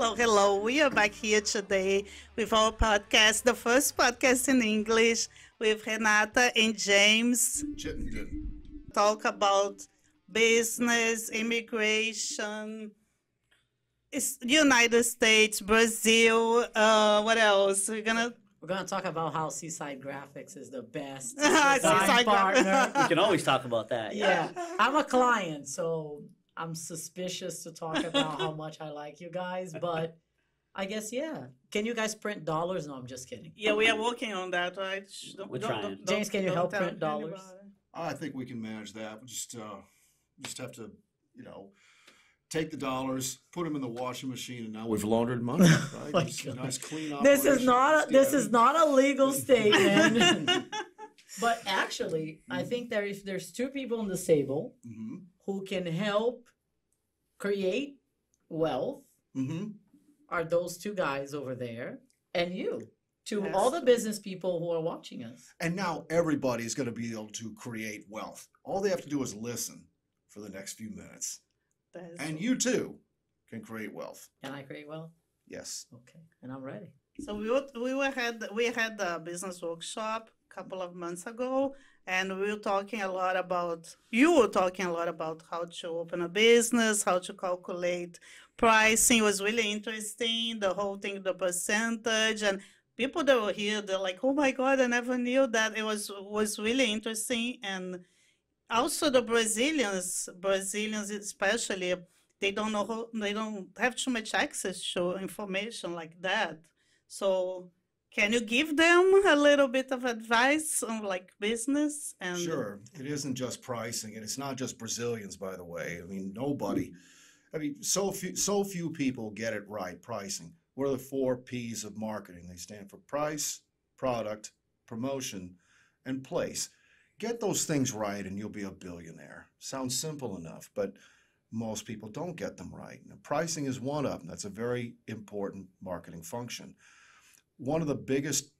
Hello, hello. We are back here today with our podcast, the first podcast in English with Renata and James. Chittenden. Talk about business, immigration, United States, Brazil. Uh, what else? We're gonna we're gonna talk about how Seaside Graphics is the best design partner. we can always talk about that. Yeah, I'm a client, so I'm suspicious to talk about how much I like you guys, but I guess yeah. Can you guys print dollars? No, I'm just kidding. Yeah, we are working on that. Right? Don't, We're don't, trying. Don't, James, can you help print dollars? I think we can manage that. We just uh, just have to, you know, take the dollars, put them in the washing machine, and now we've laundered money. Right? oh nice clean operation. This is not a, this is not a legal statement. but actually, mm-hmm. I think that if there's two people in the table, mm-hmm who can help create wealth mm-hmm. are those two guys over there and you to yes. all the business people who are watching us. And now everybody is going to be able to create wealth. All they have to do is listen for the next few minutes. and you too can create wealth. Can I create wealth? Yes. Okay. And I'm ready. So we would, we were had we had a business workshop a couple of months ago and we were talking a lot about you were talking a lot about how to open a business how to calculate pricing it was really interesting the whole thing the percentage and people that were here they're like oh my god i never knew that it was was really interesting and also the brazilians brazilians especially they don't know they don't have too much access to information like that so can you give them a little bit of advice on like business and Sure. It isn't just pricing and it's not just Brazilians by the way. I mean nobody I mean so few so few people get it right pricing. What are the four P's of marketing? They stand for price, product, promotion, and place. Get those things right and you'll be a billionaire. Sounds simple enough, but most people don't get them right. Now, pricing is one of them. That's a very important marketing function one of the biggest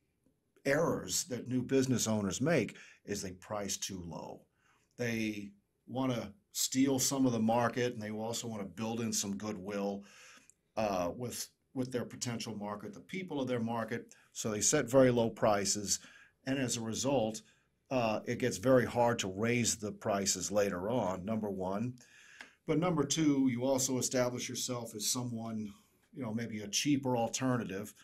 errors that new business owners make is they price too low. They want to steal some of the market, and they also want to build in some goodwill uh, with with their potential market, the people of their market. So they set very low prices, and as a result, uh, it gets very hard to raise the prices later on. Number one, but number two, you also establish yourself as someone, you know, maybe a cheaper alternative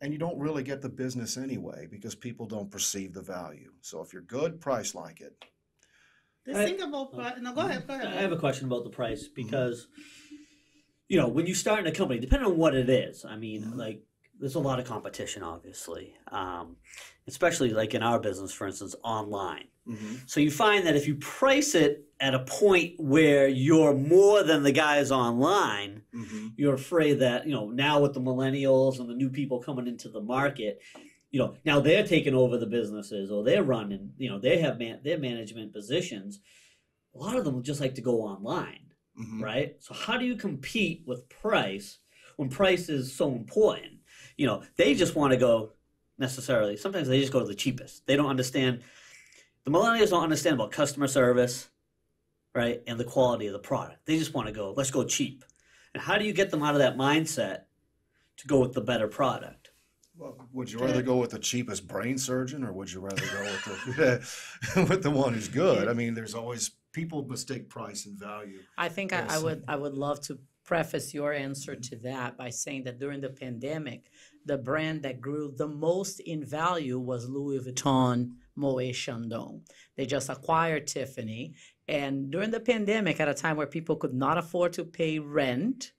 and you don't really get the business anyway because people don't perceive the value. So if you're good, price like it. The I, Singapore price. No, go ahead. Go ahead. I have a question about the price mm-hmm. because, mm-hmm. you know, when you start in a company, depending on what it is, I mean, mm-hmm. like there's a lot of competition, obviously, um, especially like in our business, for instance, online. Mm-hmm. So you find that if you price it at a point where you're more than the guys online, mm-hmm. you're afraid that, you know, now with the millennials and the new people coming into the market, you know, now they're taking over the businesses or they're running, you know, they have man, their management positions. A lot of them just like to go online, mm-hmm. right? So how do you compete with price when price is so important? You know, they just want to go necessarily. Sometimes they just go to the cheapest. They don't understand the millennials don't understand about customer service right? And the quality of the product. They just want to go, let's go cheap. And how do you get them out of that mindset to go with the better product? Well, would you rather go with the cheapest brain surgeon, or would you rather go with the with the one who's good? I mean, there's always people mistake price and value. I think I, I would I would love to preface your answer to that by saying that during the pandemic, the brand that grew the most in value was Louis Vuitton Moet Chandon. They just acquired Tiffany, and during the pandemic, at a time where people could not afford to pay rent,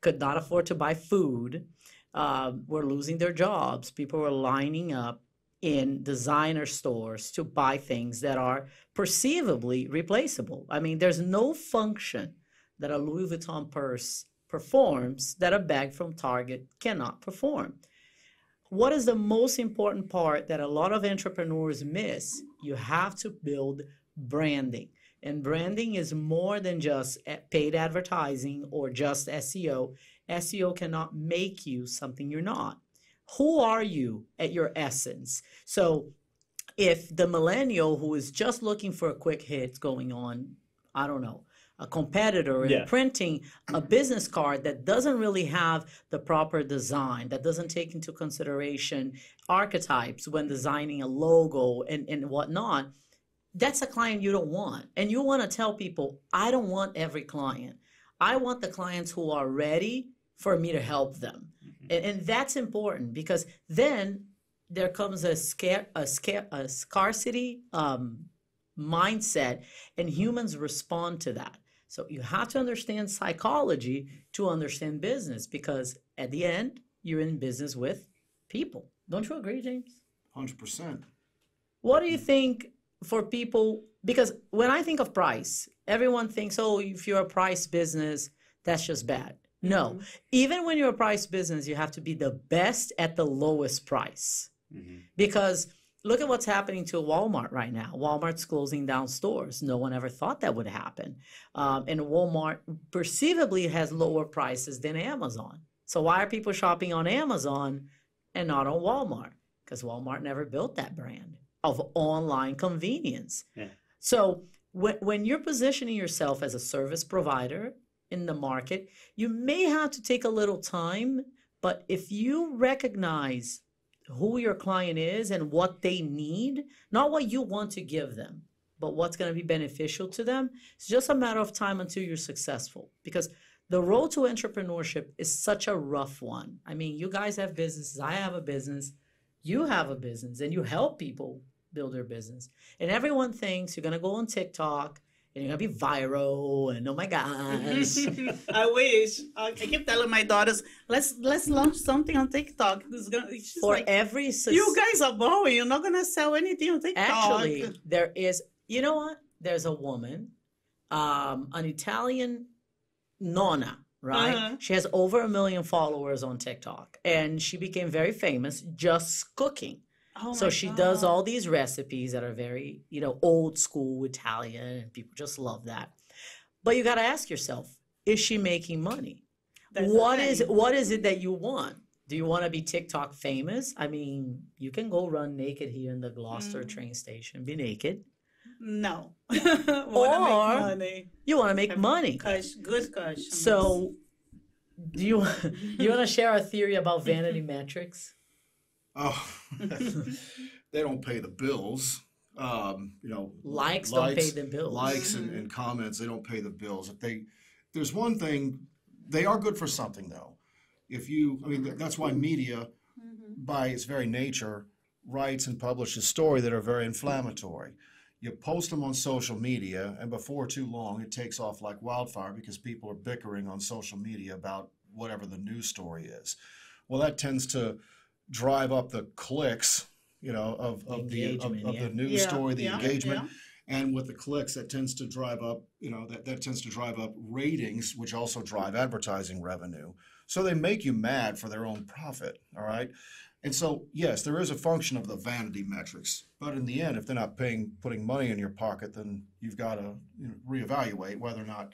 could not afford to buy food, uh, were losing their jobs. People were lining up in designer stores to buy things that are perceivably replaceable. I mean, there's no function that a Louis Vuitton purse performs that a bag from Target cannot perform. What is the most important part that a lot of entrepreneurs miss? You have to build branding. And branding is more than just paid advertising or just SEO. SEO cannot make you something you're not. Who are you at your essence? So, if the millennial who is just looking for a quick hit going on, I don't know, a competitor yeah. printing a business card that doesn't really have the proper design, that doesn't take into consideration archetypes when designing a logo and, and whatnot, that's a client you don't want. And you want to tell people, I don't want every client. I want the clients who are ready for me to help them. Mm-hmm. And, and, that's important because then there comes a, scare, a, scare, a scarcity um, mindset, and humans respond to that. So you have to understand psychology to understand business because at the end, you're in business with people. Don't you agree, James? 100%. What do you think for people because when I think of price, everyone thinks, oh, if you're a price business, that's just bad. No, mm-hmm. even when you're a price business, you have to be the best at the lowest price. Mm-hmm. Because look at what's happening to Walmart right now. Walmart's closing down stores. No one ever thought that would happen. Um, and Walmart perceivably has lower prices than Amazon. So why are people shopping on Amazon and not on Walmart? Because Walmart never built that brand of online convenience. Yeah. So when, when you're positioning yourself as a service provider in the market, you may have to take a little time, but if you recognize who your client is and what they need, not what you want to give them, but what's going to be beneficial to them, it's just a matter of time until you're successful because the road to entrepreneurship is such a rough one. I mean, you guys have businesses, I have a business, you have a business, and you help people build their business. And everyone thinks you're going to go on TikTok and you're going to be viral and oh my gosh. I wish. I keep telling my daughters, let's let's launch something on TikTok. Gonna, For like, every... you guys are boring. You're not going to sell anything on TikTok. Actually, there is... You know what? There's a woman, um, an Italian nona. right? Uh-huh. She has over a million followers on TikTok and she became very famous just cooking. Oh so she God. does all these recipes that are very, you know, old school Italian, and people just love that. But you got to ask yourself, is she making money? That's what is it that you want? Do you want to be TikTok famous? I mean, you can go run naked here in the Gloucester mm. train station, be naked. No. or you want to make money. Cash, good cash. So, do you you want to share a theory about vanity metrics? Oh, they don't pay the bills. Um, you know, likes, likes, don't pay the bills. Likes and, and, comments, they don't pay the bills. If they, there's one thing, they are good for something though. If you, I mean, that's why media, mm-hmm. by its very nature, writes and publishes stories that are very inflammatory. You post them on social media, and before too long, it takes off like wildfire because people are bickering on social media about whatever the news story is. Well, that tends to drive up the clicks, you know, of, of the, of, of yeah. the news yeah. story, the yeah. engagement. And with the clicks, that tends to drive up, you know, that, that tends to drive up ratings, which also drive advertising revenue. So they make you mad for their own profit, all right? And so, yes, there is a function of the vanity metrics, but in the end, if they're not paying putting money in your pocket, then you've got to you know, reevaluate whether or not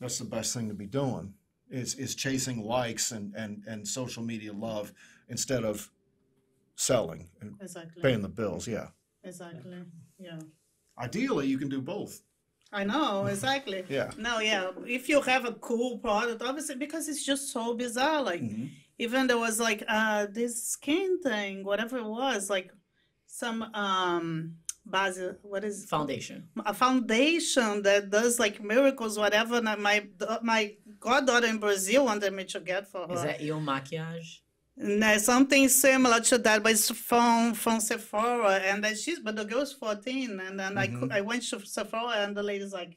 that's the best thing to be doing. Is is chasing likes and and and social media love instead of selling and exactly. paying the bills. Yeah. Exactly. Yeah. Ideally, you can do both. I know exactly. yeah. No, yeah. If you have a cool product, obviously, because it's just so bizarre. Like, mm-hmm. even there was like uh this skin thing, whatever it was, like some um base. What is foundation? A foundation that does like miracles, whatever. my my goddaughter in Brazil wanted me to get for her. Is that your maquillage? No, something similar to that, but it's from from Sephora, and then she's but the girl's fourteen, and then mm-hmm. I I went to Sephora, and the lady's like,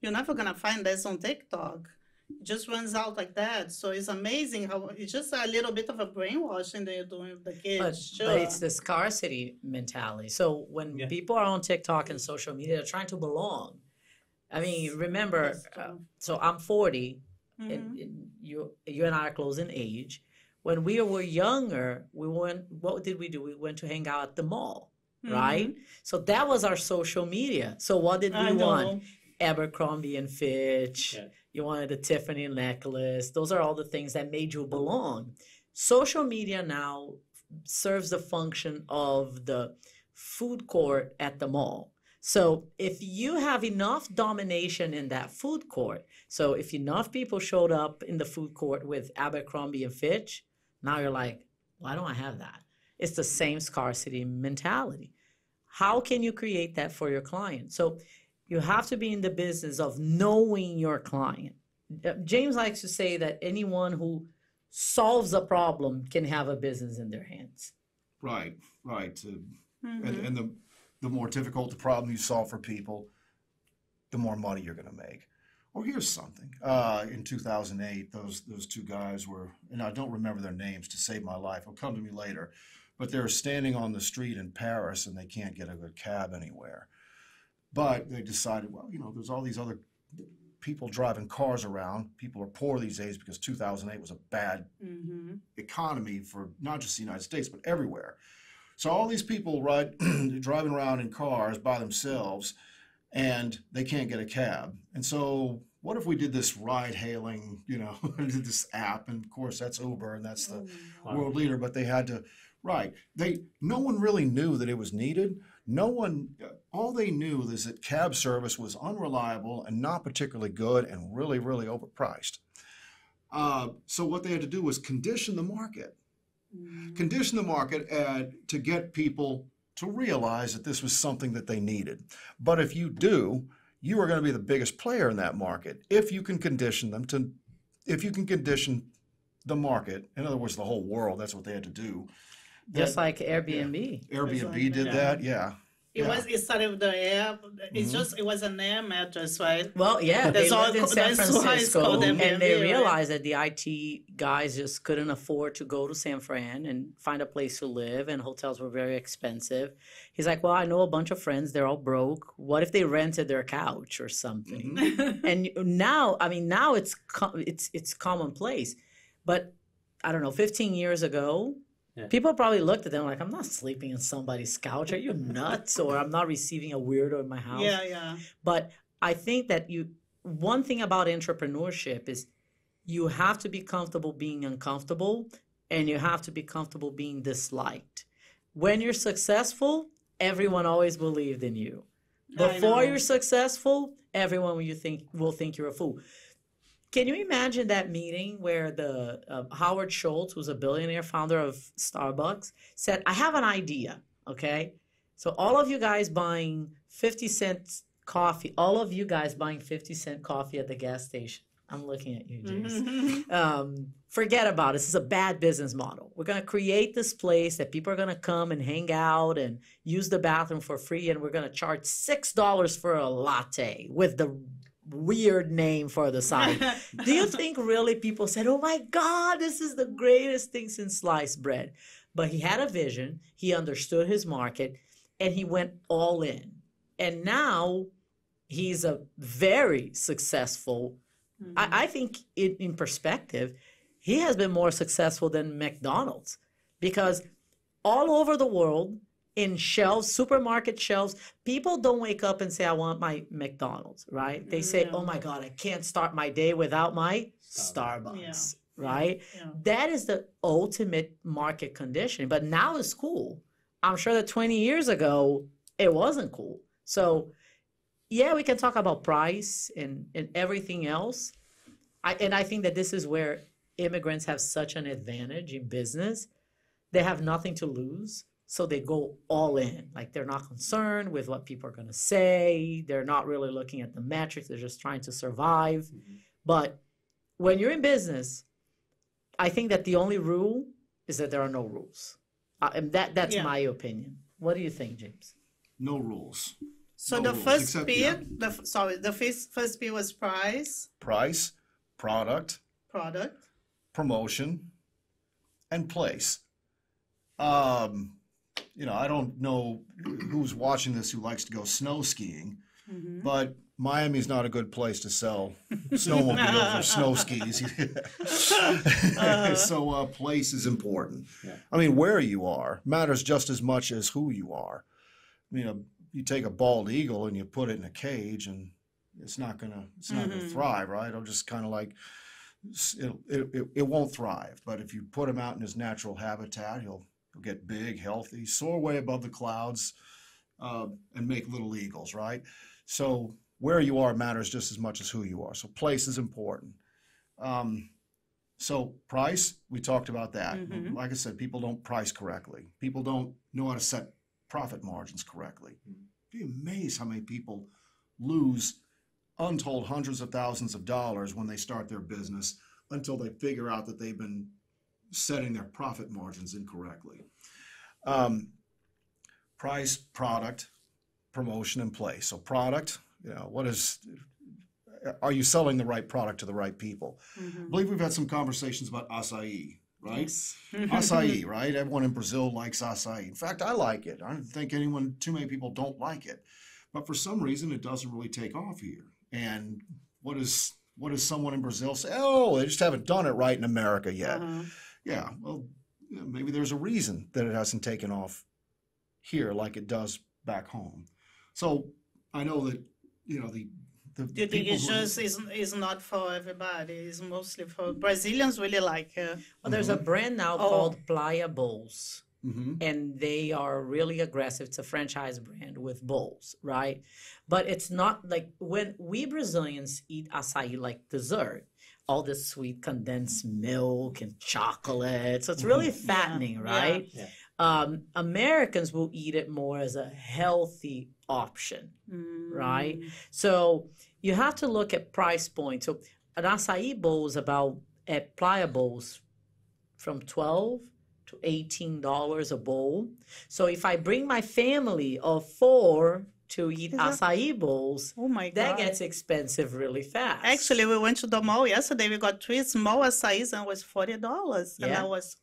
"You're never gonna find this on TikTok." It just runs out like that. So it's amazing how it's just a little bit of a brainwashing that you're doing with the kids. But, sure. but it's the scarcity mentality. So when yeah. people are on TikTok and social media, they're trying to belong. I mean, remember, uh, so I'm 40, mm-hmm. and, and you you and I are close in age when we were younger, we went, what did we do? We went to hang out at the mall, mm-hmm. right? So that was our social media. So what did we I want? Know. Abercrombie and Fitch. Yeah. You wanted the Tiffany necklace. Those are all the things that made you mm-hmm. belong. Social media now serves the function of the food court at the mall. So if you have enough domination in that food court, so if enough people showed up in the food court with Abercrombie and Fitch, now you're like, why don't I have that? It's the same scarcity mentality. How can you create that for your client? So you have to be in the business of knowing your client. Uh, James likes to say that anyone who solves a problem can have a business in their hands. Right, right. Uh, mm-hmm. And, and the, the more difficult the problem you solve for people, the more money you're going to make. Or oh, here's something. Uh, in 2008, those those two guys were, and I don't remember their names to save my life. will come to me later, but they're standing on the street in Paris and they can't get a good cab anywhere. But they decided, well, you know, there's all these other people driving cars around. People are poor these days because 2008 was a bad mm-hmm. economy for not just the United States but everywhere. So all these people ride driving around in cars by themselves and they can't get a cab. And so what if we did this ride hailing, you know, this app? And of course, that's Uber and that's the mm. wow. world leader, but they had to, right. They, no one really knew that it was needed. No one, uh, all they knew is that cab service was unreliable and not particularly good and really, really overpriced. Uh, so what they had to do was condition the market, mm-hmm. condition the market uh, to get people to realize that this was something that they needed. But if you do, you are going to be the biggest player in that market if you can condition them to, if you can condition the market, in other words, the whole world, that's what they had to do. Just like Airbnb. Yeah. Airbnb like, did yeah. that, yeah. It yeah. was instead of the air. It's mm-hmm. just it was an air mattress, right? Well, yeah, that's they all, in San Francisco, and they realized right? that the IT guys just couldn't afford to go to San Fran and find a place to live, and hotels were very expensive. He's like, "Well, I know a bunch of friends; they're all broke. What if they rented their couch or something?" Mm-hmm. and now, I mean, now it's com- it's it's commonplace, but I don't know. Fifteen years ago, yeah. People probably looked at them like, I'm not sleeping in somebody's couch. Are you nuts? or I'm not receiving a weirdo in my house. Yeah, yeah. But I think that you, one thing about entrepreneurship is you have to be comfortable being uncomfortable and you have to be comfortable being disliked. When you're successful, everyone always believed in you. Before you're successful, everyone will you think will think you're a fool. Can you imagine that meeting where the uh, Howard Schultz, who's a billionaire founder of Starbucks, said, "I have an idea." Okay, so all of you guys buying fifty cent coffee, all of you guys buying fifty cent coffee at the gas station. I'm looking at you, James. Mm-hmm. um, forget about it. This is a bad business model. We're going to create this place that people are going to come and hang out and use the bathroom for free, and we're going to charge $6 for a latte with the weird name for the side. Do you think really people said, "Oh my God, this is the greatest thing since sliced bread"? But he had a vision. He understood his market, and he went all in. And now he's a very successful. Mm-hmm. I, I, think, in perspective, he has been more successful than McDonald's because all over the world in shelves, supermarket shelves. People don't wake up and say, I want my McDonald's, right? They say, yeah. oh my God, I can't start my day without my Starbucks. Starbucks. Yeah. Right? Yeah. That is the ultimate market condition. But now it's cool. I'm sure that 20 years ago, it wasn't cool. So, yeah, we can talk about price and, and everything else. I, and I think that this is where immigrants have such an advantage in business. They have nothing to lose so they go all in. Like they're not concerned with what people are going to say. They're not really looking at the metrics. They're just trying to survive. Mm-hmm. But when you're in business, I think that the only rule is that there are no rules. Uh, and that that's yeah. my opinion. What do you think, James? No rules. So no the rules, first except, P, yeah. the sorry, the first first P was price. Price, product. Product. Promotion, and place. Um, you know, I don't know who's watching this who likes to go snow skiing, mm-hmm. but Miami's not a good place to sell snowmobiles or snow skis. uh-huh. so uh, place is important. Yeah. I mean, where you are matters just as much as who you are. You know, you take a bald eagle and you put it in a cage, and it's not gonna it's not mm-hmm. gonna thrive, right? It'll just kind of like it, it, it won't thrive. But if you put him out in his natural habitat, he'll get big, healthy, soar way above the clouds, uh, and make little eagles, right? So where you are matters just as much as who you are. So place is important. Um, so price, we talked about that. Mm-hmm. Like I said, people don't price correctly. People don't know how to set profit margins correctly. Mm-hmm. be amazed how many people lose untold hundreds of thousands of dollars when they start their business until they figure out that they've been setting their profit margins incorrectly. Um, price, product, promotion, and place. So product, you know, what is are you selling the right product to the right people? Mm-hmm. I believe we've had some conversations about acai, right? Yes. acai, right? Everyone in Brazil likes acai. In fact, I like it. I don't think anyone, too many people don't like it. But for some reason, it doesn't really take off here. And what is what does someone in Brazil say? Oh, they just haven't done it right in America yet. Uh-huh yeah, well, maybe there's a reason that it hasn't taken off here like it does back home. So I know that you know the the, the, the issues who... is, is not for everybody. It's mostly for Brazilians. Really like. it. Uh, well, there's mm -hmm. a mm-hmm. brand now oh. called Pliables. mm -hmm. and they are really aggressive. It's a franchise brand with bulls, right? But it's not like when we Brazilians eat açaí like dessert all this sweet condensed milk and chocolate. So it's mm-hmm. really fattening, yeah. right? Yeah. Um, Americans will eat it more as a healthy option, mm. right? So you have to look at price point. So an acai bowl is about at pliables from 12 to $18 a bowl. So if I bring my family of four, to eat acai bowls. Oh my god. That gets expensive really fast. Actually, we went to the mall yesterday. We got three small acais and it was forty dollars. Yeah. And I was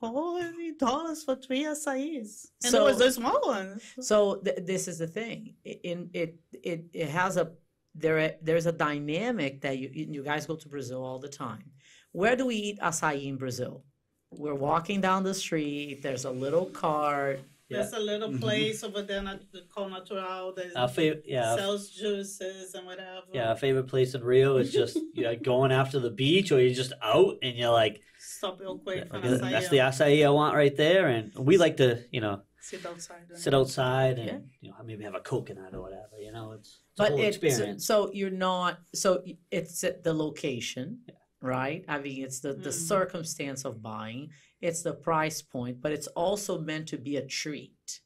forty dollars for three acais, and so, it was the small ones. So th- this is the thing. In it, it, it it has a there there's a dynamic that you you guys go to Brazil all the time. Where do we eat acai in Brazil? We're walking down the street. There's a little cart there's a little mm-hmm. place mm-hmm. over there called Natural that fav- yeah. sells juices and whatever. Yeah, our favorite place in Rio is just you know, going after the beach or you're just out and you're like, stop real quick. that's the acai I want right there. And we like to, you know, sit outside. Sit outside and yeah. you know, maybe have a coconut or whatever. You know, it's, it's but experience. So you're not. So it's at the location. Yeah. Right, I mean, it's the, the mm-hmm. circumstance of buying, it's the price point, but it's also meant to be a treat.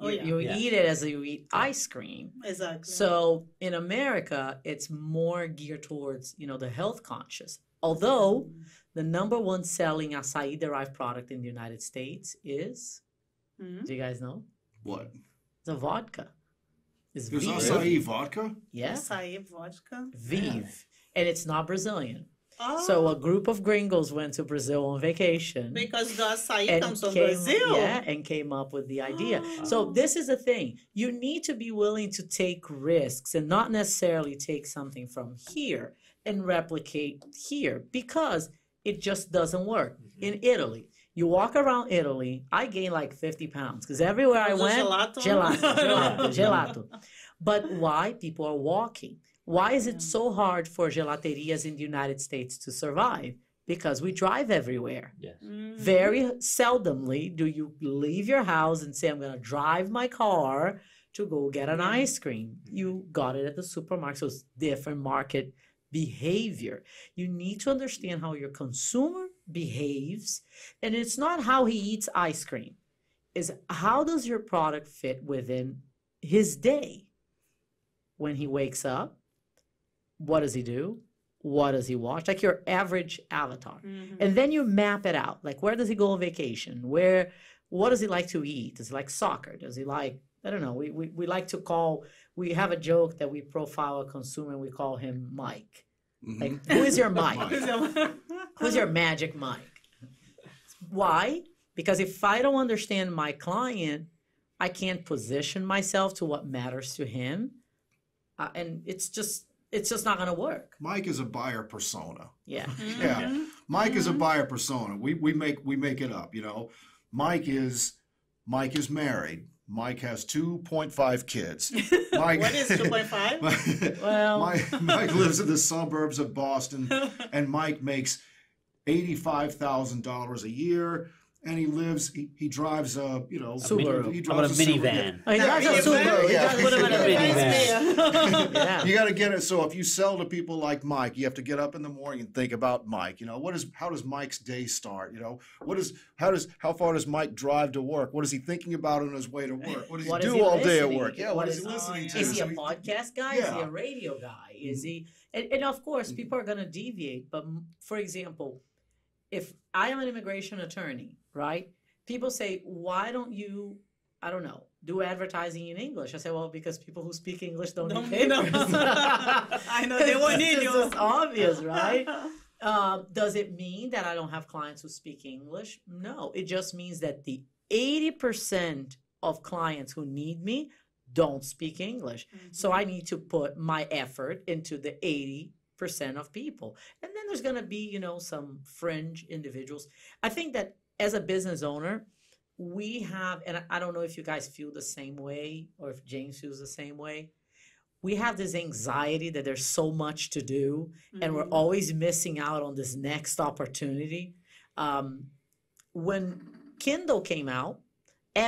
Oh, yeah. You, yeah. eat it as you eat ice cream. Exactly. So in America, it's more geared towards, you know, the health conscious. Although the number one selling acai derived product in the United States is, mm-hmm. do you guys know? What? The vodka. It's There's acai vodka? Yes. Acai vodka. Vive. Yeah. And it's not Brazilian. Oh. So a oh. group of gringos went to Brazil on vacation. Because the acai comes from came, Brazil. Yeah, and came up with the idea. Oh. So this is the thing. You need to be willing to take risks and not necessarily take something from here and replicate here because it just doesn't work. Mm-hmm. In Italy, you walk around Italy, I gained like 50 pounds because everywhere I went, gelato, gelato, gelato. gelato. But why? People are walking. Why is it so hard for gelaterias in the United States to survive? Because we drive everywhere. Yes. Mm. Very seldomly do you leave your house and say, I'm going to drive my car to go get an ice cream. You got it at the supermarket. So it's different market behavior. You need to understand how your consumer behaves. And it's not how he eats ice cream, is how does your product fit within his day? When he wakes up, what does he do? What does he watch? Like your average avatar. Mm-hmm. And then you map it out. Like where does he go on vacation? Where what does he like to eat? Does he like soccer? Does he like I don't know. We, we, we like to call we have a joke that we profile a consumer and we call him Mike. Mm-hmm. Like who is your Mike? Who's your magic Mike? Why? Because if I don't understand my client, I can't position myself to what matters to him. Uh, and it's just it's just not going to work. Mike is a buyer persona. Yeah. Mm-hmm. Yeah. Mike mm-hmm. is a mm-hmm. buyer persona. We we make we make it up, you know. Mike is Mike is married. Mike has 2.5 kids. Mike, what is 2.5? well, Mike, Mike lives in the suburbs of Boston and Mike makes $85,000 a year and he lives. He, he drives a you know He drives a, minivan. he drives a a minivan. You got to get it. So if you sell to people like Mike, you have to get up in the morning and think about Mike. You know what is how does Mike's day start? You know what is how does how far does Mike drive to work? What is he thinking about on his way to work? What does what he do he all day at work? Yeah. what, what is, is, he listening to? Is he a podcast guy? Is he a radio guy? Is mm-hmm. he? And, and of course, mm-hmm. people are going to deviate. But for example if I am an immigration attorney, right? People say, why don't you, I don't know, do advertising in English? I say, well, because people who speak English don't, don't need I know, they won't need you. It's obvious, right? Uh, does it mean that I don't have clients who speak English? No, it just means that the 80% of clients who need me don't speak English. Mm-hmm. So I need to put my effort into the percent of people. And then there's going to be, you know, some fringe individuals. I think that as a business owner, we have, and I don't know if you guys feel the same way or if James feels the same way. We have this anxiety that there's so much to do mm-hmm. and we're mm-hmm. always missing out on this next opportunity. Um, when Kindle came out,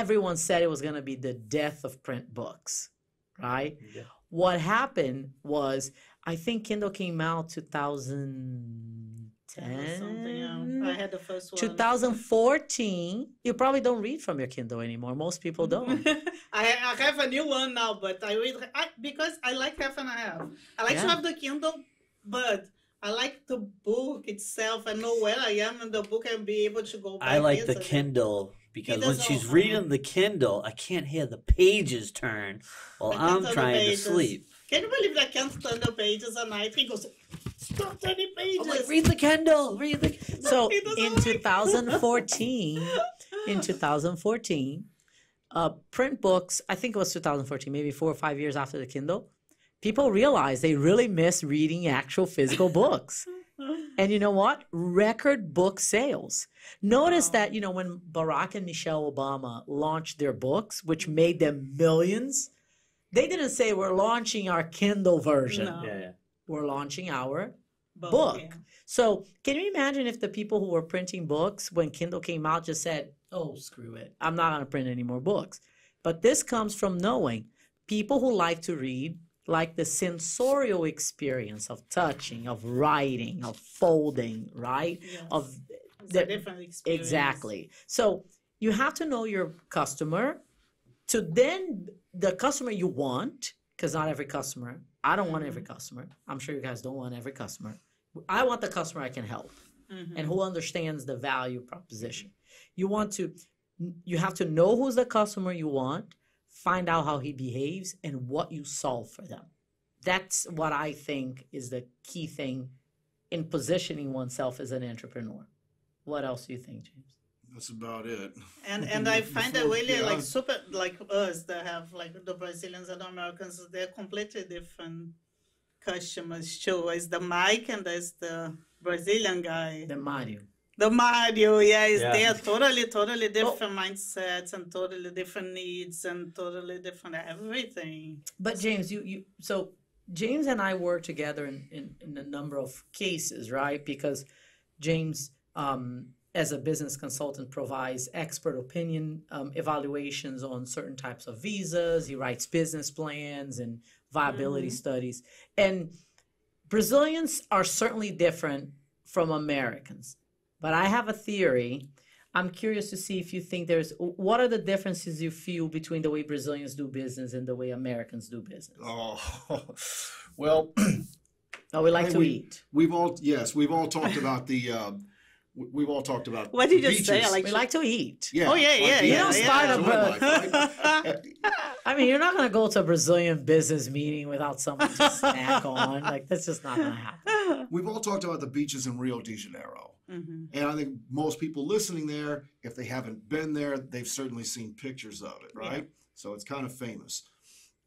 everyone said it was going to be the death of print books, right? Yeah. What happened was I think Kindle came out 2010. Yeah, I had the first one. 2014. You probably don't read from your Kindle anymore. Most people don't. I, I have a new one now, but I read I, because I like half and a half. I like yeah. to have the Kindle, but I like the book itself. I know where I am in the book and be able to go. I like the Kindle because when she's reading the Kindle, I can't hear the pages turn while I'm trying to sleep. Can you believe that I can't stand the pages at night? He goes, stop turning pages. I'm like, read the Kindle, read the. So in 2014, in 2014, uh, print books. I think it was 2014, maybe four or five years after the Kindle. People realized they really miss reading actual physical books. And you know what? Record book sales. Notice wow. that, you know, when Barack and Michelle Obama launched their books, which made them millions, they didn't say we're launching our Kindle version. No. Yeah, We're launching our book. book. Yeah. So can you imagine if the people who were printing books when Kindle came out just said, "Oh, screw it, I'm not going to print any more books." But this comes from knowing people who like to read like the sensorial experience of touching, of writing, of folding, right? Yes. Of the, different experience. Exactly. So you have to know your customer to then the customer you want, because not every customer, I don't want every mm-hmm. customer. I'm sure you guys don't want every customer. I want the customer I can help mm-hmm. and who understands the value proposition. You want to, you have to know who's the customer you want, find out how he behaves and what you solve for them. That's what I think is the key thing in positioning oneself as an entrepreneur. What else do you think, James? That's about it. And and I find that really yeah. like super like us that have like the Brazilians and Americans, they're completely different customers too. It's the Mike and there's the Brazilian guy. The Mario. The Mario, yeah, is yeah. there totally, totally different well, mindsets and totally different needs and totally different everything. But James, you, you so James and I work together in, in, in a number of cases, right? Because James um, as a business consultant provides expert opinion um, evaluations on certain types of visas he writes business plans and viability mm-hmm. studies and brazilians are certainly different from americans but i have a theory i'm curious to see if you think there's what are the differences you feel between the way brazilians do business and the way americans do business oh well oh we like I mean, to we, eat we've all yes we've all talked about the um, we've all talked about. What did you just say? Like, we like to eat. Yeah. Oh yeah, yeah. you don't start a. I mean, you're not going to go to a Brazilian business meeting without something to snack on. Like that's just not going to happen. We've all talked about the beaches in Rio de Janeiro, mm-hmm. and I think most people listening there, if they haven't been there, they've certainly seen pictures of it, right? Yeah. So it's kind of famous.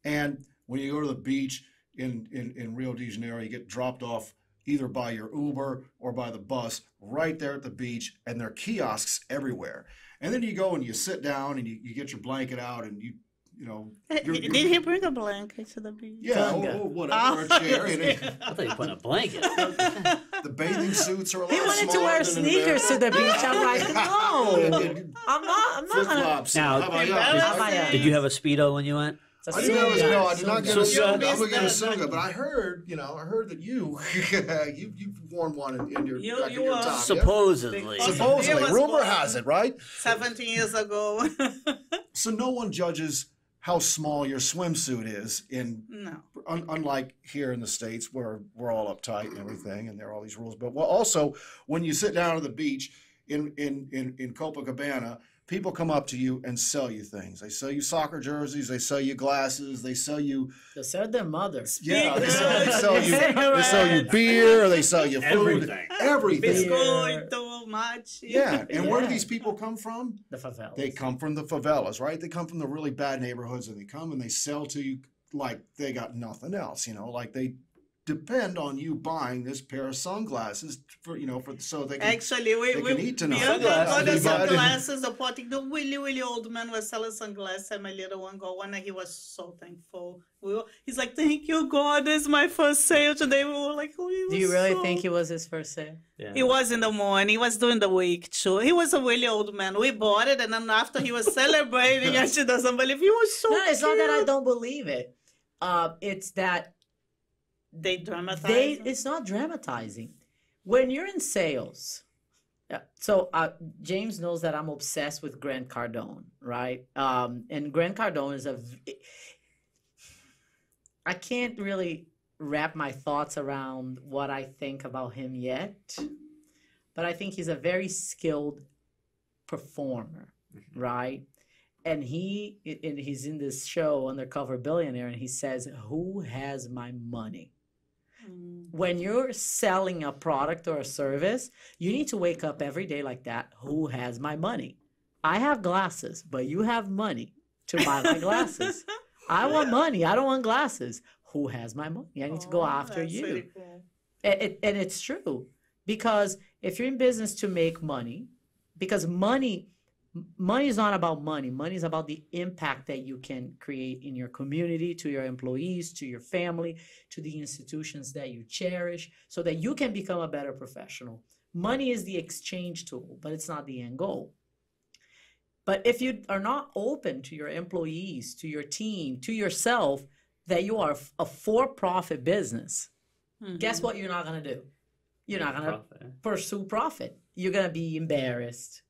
And when you go to the beach in, in in Rio de Janeiro, you get dropped off either by your Uber or by the bus right there at the beach, and there are kiosks everywhere. And then you go and you sit down and you, you get your blanket out and you you know. You're, uh, you're, Did he bring a blanket to the beach? Yeah, or, or oh, oh, whatever. Oh, chair, yeah. I thought he put a blanket. the bathing suits are a lot He wanted to wear sneakers to the beach. I'm like, no. I'm not. I'm not. Flip flops. Now, how about you? Did you have a speedo when you went? I didn't know. no, I did not get a suga. I'm gonna get a suga, but I heard, you know, I heard that you, you, you've worn one in, in your, you, back you in your time. Supposedly, yeah? supposedly, rumor has it, right? Seventeen years ago. so no one judges how small your swimsuit is in no. un, unlike here in the states where we're all uptight and everything and there are all these rules but well, also when you sit down on the beach in in in, in copacabana people come up to you and sell you things. They sell you soccer jerseys. They sell you glasses. They sell you. They sell their mother. Yeah, they sell, they sell you. they sell you beer. They sell you food. Everything. Everything. Yeah, and where do these people come from? The favelas. They come from the favelas, right? They come from the really bad neighborhoods, and they come and they sell to you like they got nothing else. You know, like they depend on you buying this pair of sunglasses for you know for so they can actually we, they we, can eat tonight. We sunglasses. got sunglasses. The poor the really really old man was selling sunglasses, and my little one got one, and he was so thankful. We were, he's like, "Thank you, God! This is my first sale today." We were like, oh, "Do you really so... think it was his first sale?" Yeah. It was in the morning. He was doing the week too. He was a really old man. We bought it, and then after he was celebrating, and she doesn't believe he was so. No, cute. it's not that I don't believe it. Uh, it's that they dramatize. They, it's not dramatizing. When you're in sales, uh, so uh, James knows that I'm obsessed with Grant Cardone, right? Um, and Grant Cardone is a. I can't really wrap my thoughts around what I think about him yet, but I think he's a very skilled performer, mm-hmm. right? And he and he's in this show, Undercover Billionaire, and he says, "Who has my money?" when you're selling a product or a service, you need to wake up every day like that. Who has my money? I have glasses, but you have money to buy my glasses. I want money. I don't want glasses. Who has my money? I need oh, to go oh, after you. cool. it, and it's true because if you're in business to make money, because money money is not about money money is about the impact that you can create in your community to your employees to your family to the institutions that you cherish so that you can become a better professional money is the exchange tool but it's not the end goal but if you are not open to your employees to your team to yourself that you are a for-profit business mm-hmm. guess what you're not going to do you're not going to pursue profit you're going to be embarrassed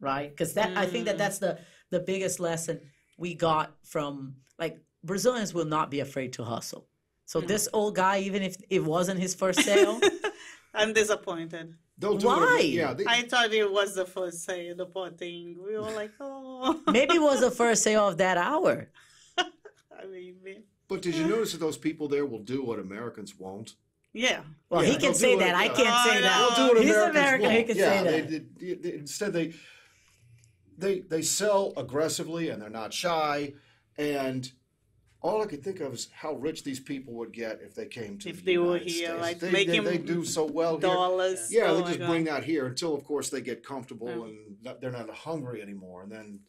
right? Because that mm. I think that mm. that's the the biggest lesson we got from like Brazilians will not be afraid to hustle. So no. Mm. this old guy, even if it wasn't his first sale, I'm disappointed. Don't do Why? Yeah, they... I thought it was the first sale, the poor thing. We were like, oh. Maybe it was the first sale of that hour. I mean, But did you notice that those people there will do what Americans won't? Yeah. Well, yeah, he can say that. yeah. I can't oh, say no. that. He's American. American. He can yeah, say that. They, they, instead, they they they sell aggressively and they're not shy. And all I could think of is how rich these people would get if they came to. If the they United were here, States. like they, they, they, do so well dollars. Here. Yeah, oh they just God. bring that here until, of course, they get comfortable oh. and not, they're not hungry anymore, and then.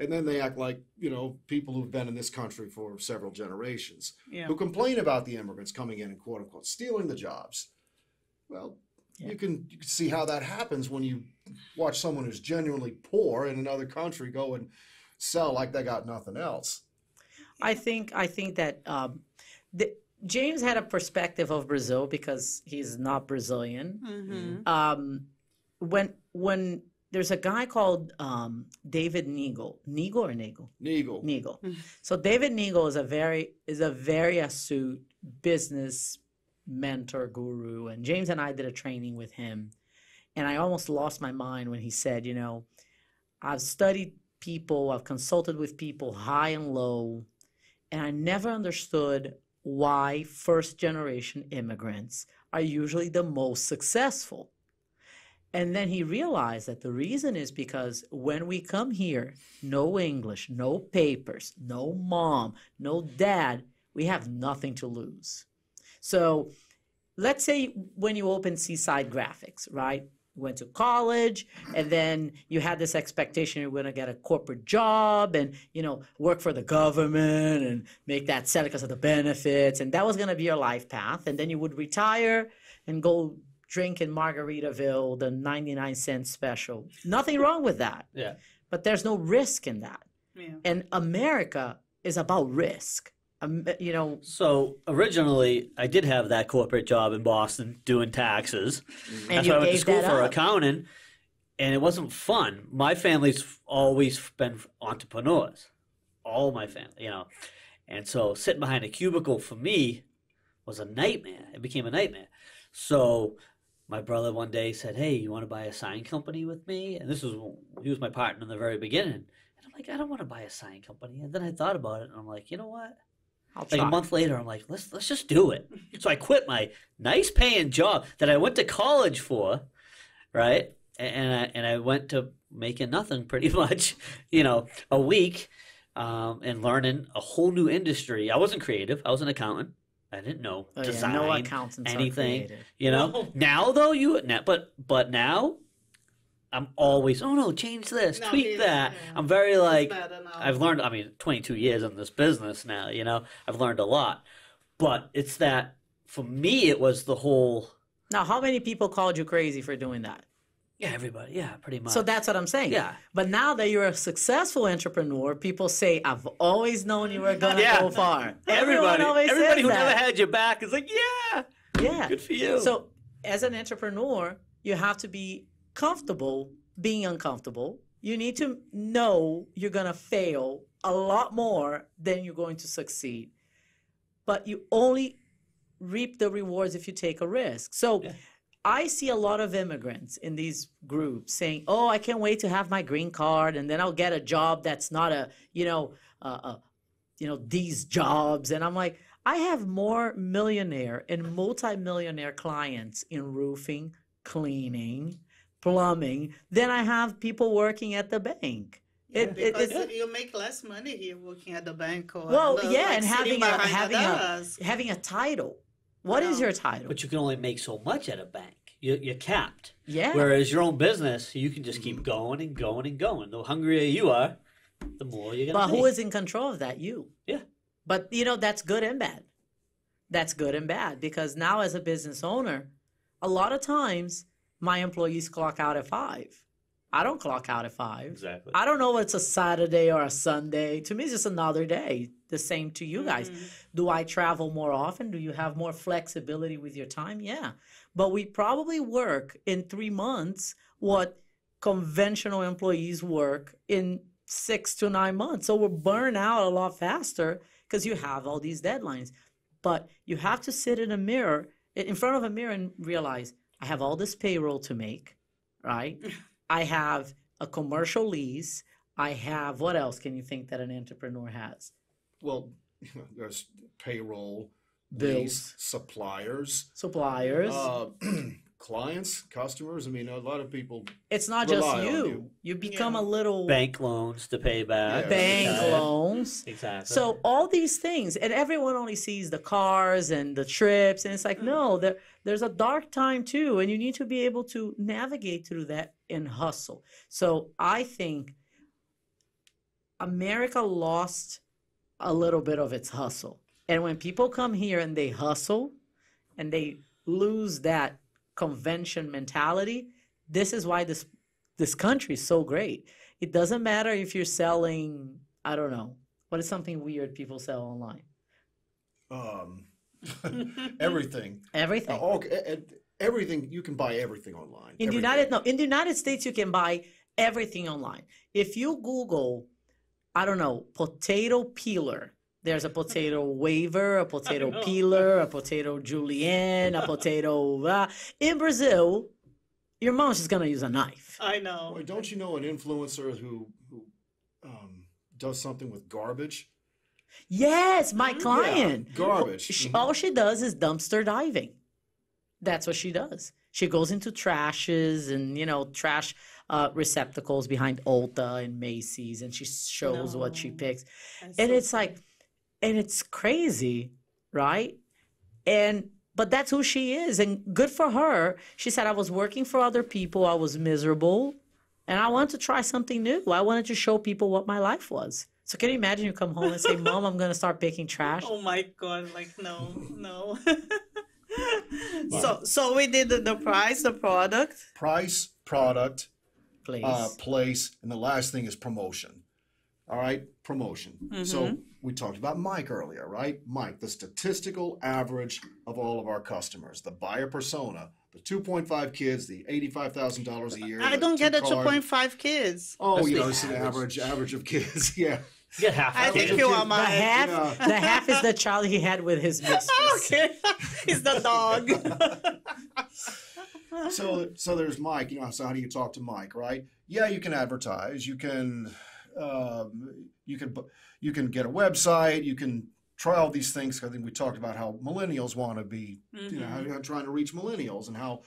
And then they act like you know people who've been in this country for several generations, yeah. who complain about the immigrants coming in and quote unquote stealing the jobs. Well, yeah. You can see how that happens when you watch someone who's genuinely poor in another country go and sell like they got nothing else. I think I think that um, the, James had a perspective of Brazil because he's not Brazilian. Mm-hmm. Um, when when there's a guy called um, David Neagle, Neagle or Nigel Neagle. Neagle. Mm. Neagle. so David Neagle is a very is a very astute business mentor guru and James and I did a training with him and I almost lost my mind when he said, you know, I've studied people, I've consulted with people high and low and I never understood why first generation immigrants are usually the most successful. And then he realized that the reason is because when we come here, no English, no papers, no mom, no dad, we have nothing to lose. So let's say when you open Seaside Graphics, right? You went to college and then you had this expectation you're going to get a corporate job and you know work for the government and make that set because of the benefits and that was going to be your life path and then you would retire and go drink in margaritaville the 99 cent special nothing wrong with that yeah but there's no risk in that yeah. and america is about risk um, uh, you know. So originally, I did have that corporate job in Boston doing taxes. Mm-hmm. That's why I went to school for accounting, and it wasn't fun. My family's always been entrepreneurs, all my family, you know, and so sitting behind a cubicle for me was a nightmare. It became a nightmare. So my brother one day said, "Hey, you want to buy a sign company with me?" And this was he was my partner in the very beginning. And I'm like, "I don't want to buy a sign company." And then I thought about it, and I'm like, "You know what? I'll like try. a month later, I'm like, let's let's just do it. so I quit my nice paying job that I went to college for, right? And I and I went to making nothing pretty much, you know, a week, um, and learning a whole new industry. I wasn't creative. I was an accountant. I didn't know oh, design, yeah. no anything. You know, now though you, but but now I'm always, oh no, change this, no, tweak that. I'm very like, I've learned, I mean, 22 years in this business now, you know, I've learned a lot. But it's that, for me, it was the whole. Now, how many people called you crazy for doing that? Yeah, everybody. Yeah, pretty much. So that's what I'm saying. Yeah. But now that you're a successful entrepreneur, people say, I've always known you were going to yeah. go far. Everybody, everybody who that. never had your back is like, yeah. Yeah. Good for you. So as an entrepreneur, you have to be comfortable being uncomfortable. You need to know you're going to fail a lot more than you're going to succeed. But you only reap the rewards if you take a risk. So yeah. I see a lot of immigrants in these groups saying, "Oh, I can't wait to have my green card and then I'll get a job that's not a, you know, a, a you know, these jobs." And I'm like, I have more millionaire and multimillionaire clients in roofing, cleaning, plumbing than I have people working at the bank. Yeah, because it, you make less money here working at the bank or well, the, yeah, like and having a, having a, having a title. What is your title? But you can only make so much at a bank. You, are capped. Yeah. Whereas your own business, you can just keep mm-hmm. going and going and going. The hungrier you are, the more you're gonna. But make. who is in control of that? You. Yeah. But you know that's good and bad. That's good and bad because now as a business owner, a lot of times my employees clock out at five. I don't clock out at five. Exactly. I don't know if it's a Saturday or a Sunday. To me, it's just another day. The same to you guys. Mm-hmm. Do I travel more often? Do you have more flexibility with your time? Yeah. But we probably work in three months what conventional employees work in six to nine months. So we're burn out a lot faster because you have all these deadlines. But you have to sit in a mirror, in front of a mirror, and realize I have all this payroll to make, right? I have a commercial lease. I have what else can you think that an entrepreneur has? Well, there's payroll, bills, lease, suppliers, suppliers, uh, clients, customers. I mean, a lot of people. It's not just you. you. you. become yeah. a little bank loans to pay back. Yeah, bank exactly. loans. Exactly. So all these things, and everyone only sees the cars and the trips, and it's like, mm. no, there, there's a dark time too, and you need to be able to navigate through that and hustle. So I think America lost a little bit of its hustle, and when people come here and they hustle, and they lose that convention mentality. This is why this this country is so great. It doesn't matter if you're selling, I don't know, what is something weird people sell online? Um, everything. Everything. Uh, everything. You can buy everything online. In everything. the United no, in the United States, you can buy everything online. If you Google, I don't know, potato peeler, there's a potato waver, a potato peeler, a potato julienne, a potato. Uh, in Brazil, your mom's just gonna use a knife. I know. don't you know an influencer who who um, does something with garbage? Yes, my client. Yeah, garbage. Mm-hmm. All she does is dumpster diving. That's what she does. She goes into trashes and you know trash uh, receptacles behind Ulta and Macy's, and she shows no. what she picks. and it's like and it's crazy, right? And but that's who she is and good for her. She said I was working for other people, I was miserable, and I wanted to try something new. I wanted to show people what my life was. So can you imagine you come home and say, "Mom, I'm going to start baking trash?" Oh my god, like no, no. So so we did the, the price, the product. Price, product, uh, place. Uh, place, and the last thing is promotion all right, promotion. Mm-hmm. So we talked about Mike earlier, right? Mike, the statistical average of all of our customers, the buyer persona, the 2.5 kids, the $85,000 a year. I don't get the 2.5 kids. Oh, That's you know, it's an average, average of kids. yeah. Get half. I think you are my the half. Yeah. The half is the child he had with his mistress. okay, he's the dog. so, so there's Mike. You know, so how do you talk to Mike, right? Yeah, you can advertise. You can um, you can you can get a website. You can try all these things. I think we talked about how millennials want to be, mm-hmm. you know, how, mm-hmm. how trying to reach millennials and how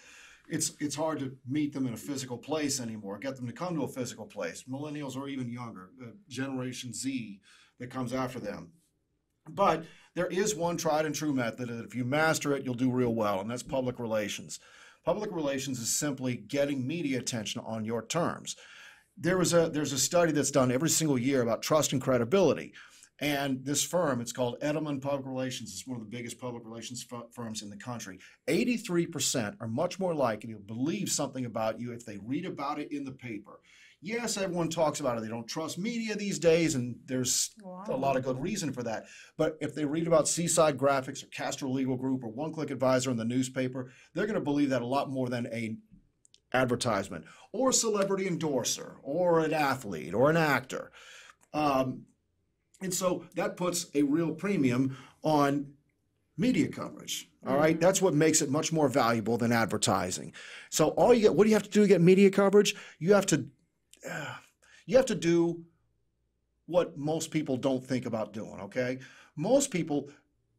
it's it's hard to meet them in a physical place anymore. Get them to come to a physical place. Millennials or even younger, uh, Generation Z that comes after them. But there is one tried and true method that if you master it, you'll do real well, and that's public relations. Public relations is simply getting media attention on your terms there was a there's a study that's done every single year about trust and credibility. And this firm, it's called Edelman Public Relations, it's one of the biggest public relations f- firms in the country. 83% are much more likely to believe something about you if they read about it in the paper. Yes, everyone talks about it. They don't trust media these days, and there's wow. a lot of good reason for that. But if they read about Seaside Graphics or Castro Legal Group or One Click Advisor in the newspaper, they're going to believe that a lot more than a advertisement or a celebrity endorser or an athlete or an actor. Um, and so that puts a real premium on media coverage. All right, mm-hmm. that's what makes it much more valuable than advertising. So all you get, what do you have to do to get media coverage? You have to, uh, you have to do what most people don't think about doing. Okay, most people,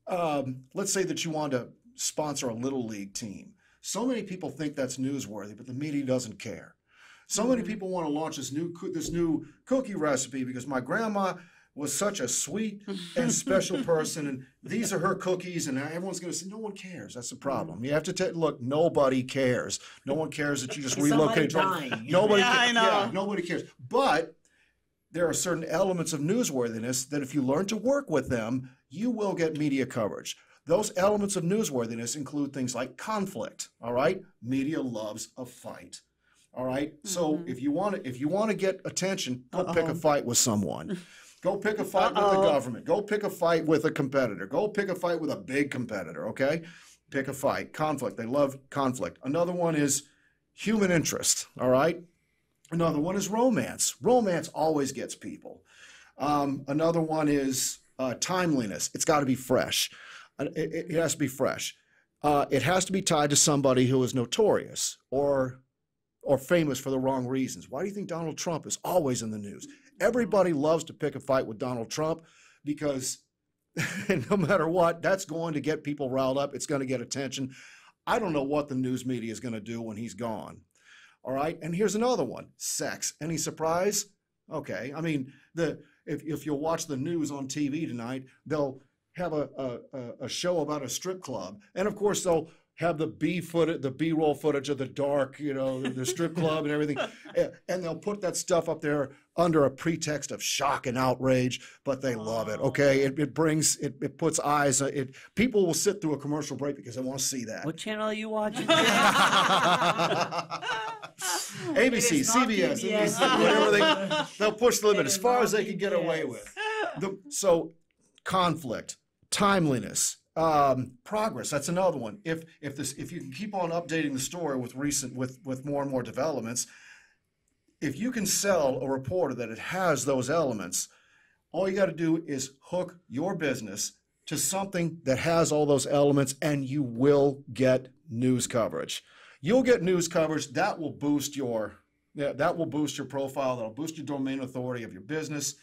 um, let's say that you want to sponsor a little league team. So many people think that's newsworthy, but the media doesn't care. So many mm-hmm. people want to launch this new this new cookie recipe because my grandma was such a sweet and special person, and these are her cookies, and everyone's going to say, no one cares. That's the mm-hmm. problem. You have to look, nobody cares. No one cares that you just relocate. Nobody, yeah, cares. Yeah, nobody cares. But there are certain elements of newsworthiness that if you learn to work with them, you will get media coverage. Those elements of newsworthiness include things like conflict, all right? Media loves a fight. All right? mm-hmm. So if you want to if you want to get attention, go Uh-oh. pick a fight with someone. Go pick a fight Uh-oh. with the government. Go pick a fight with a competitor. Go pick a fight with a big competitor, okay? Pick a fight. Conflict. They love conflict. Another one is human interest, all right? Another one is romance. Romance always gets people. Um, another one is uh, timeliness. It's got to be fresh. It, it mm-hmm. has to be fresh. Uh, it has to be tied to somebody who is notorious or or famous for the wrong reasons. Why do you think Donald Trump is always in the news? Mm-hmm. Everybody loves to pick a fight with Donald Trump because no matter what, that's going to get people riled up. It's going to get attention. I don't know what the news media is going to do when he's gone. All right. And here's another one sex. Any surprise? Okay. I mean, the if, if you'll watch the news on TV tonight, they'll have a, a, a show about a strip club. And of course, they'll have the B footage, the B roll footage of the dark, you know, the strip club and everything. And they'll put that stuff up there under a pretext of shock and outrage, but they love it. Okay. It, it brings, it, it puts eyes, uh, it, people will sit through a commercial break because they want to see that. What channel are you watching? ABC, CBS, NBC, whatever they, they'll push the limit as far as they can get away with. The, so conflict timeliness um, progress that's another one if if this if you can keep on updating the story with recent with with more and more developments if you can sell a reporter that it has those elements all you got to do is hook your business to something that has all those elements and you will get news coverage you'll get news coverage that will boost your yeah, that will boost your profile that'll boost your domain authority of your business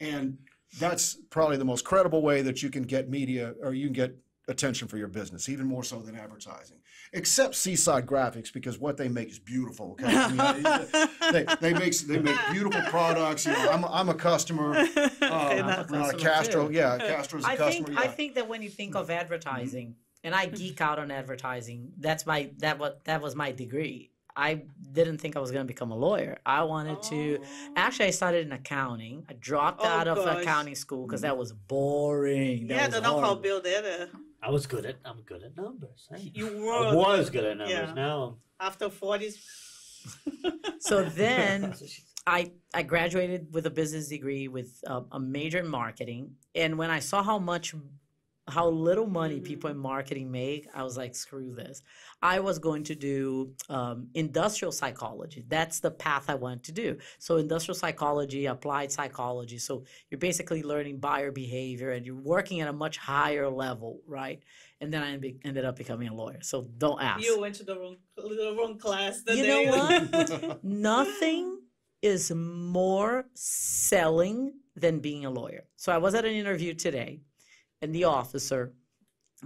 and that's probably the most credible way that you can get media or you can get attention for your business, even more so than advertising. Except Seaside Graphics, because what they make is beautiful. Okay? I mean, they, they, make they make beautiful products. You know, I'm, I'm a customer. Um, uh, a Castro. Too. Yeah, Castro's a I customer. Think, yeah. I think that when you think of mm-hmm. advertising, mm-hmm. and I geek out on advertising. That's my that what that was my degree. I didn't think I was going to become a lawyer. I wanted oh. to. Actually, I started in accounting. I dropped oh, out of gosh. accounting school because that mm-hmm. was boring. That yeah, don't know bill it. I was good at. I'm good at numbers. I, you were. I was good at numbers. Yeah. Now after forties. so then. I, I graduated with a business degree with a, um, a major in marketing. And when I saw how much how little money mm-hmm. people mm. in marketing make, I was like, screw this. I was going to do um, industrial psychology. That's the path I wanted to do. So, industrial psychology, applied psychology. So, you're basically learning buyer behavior and you're working at a much higher level, right? And then I ended up becoming a lawyer. So, don't ask. You went to the wrong, the wrong class. The you day. know what? Nothing is more selling than being a lawyer. So, I was at an interview today and the officer,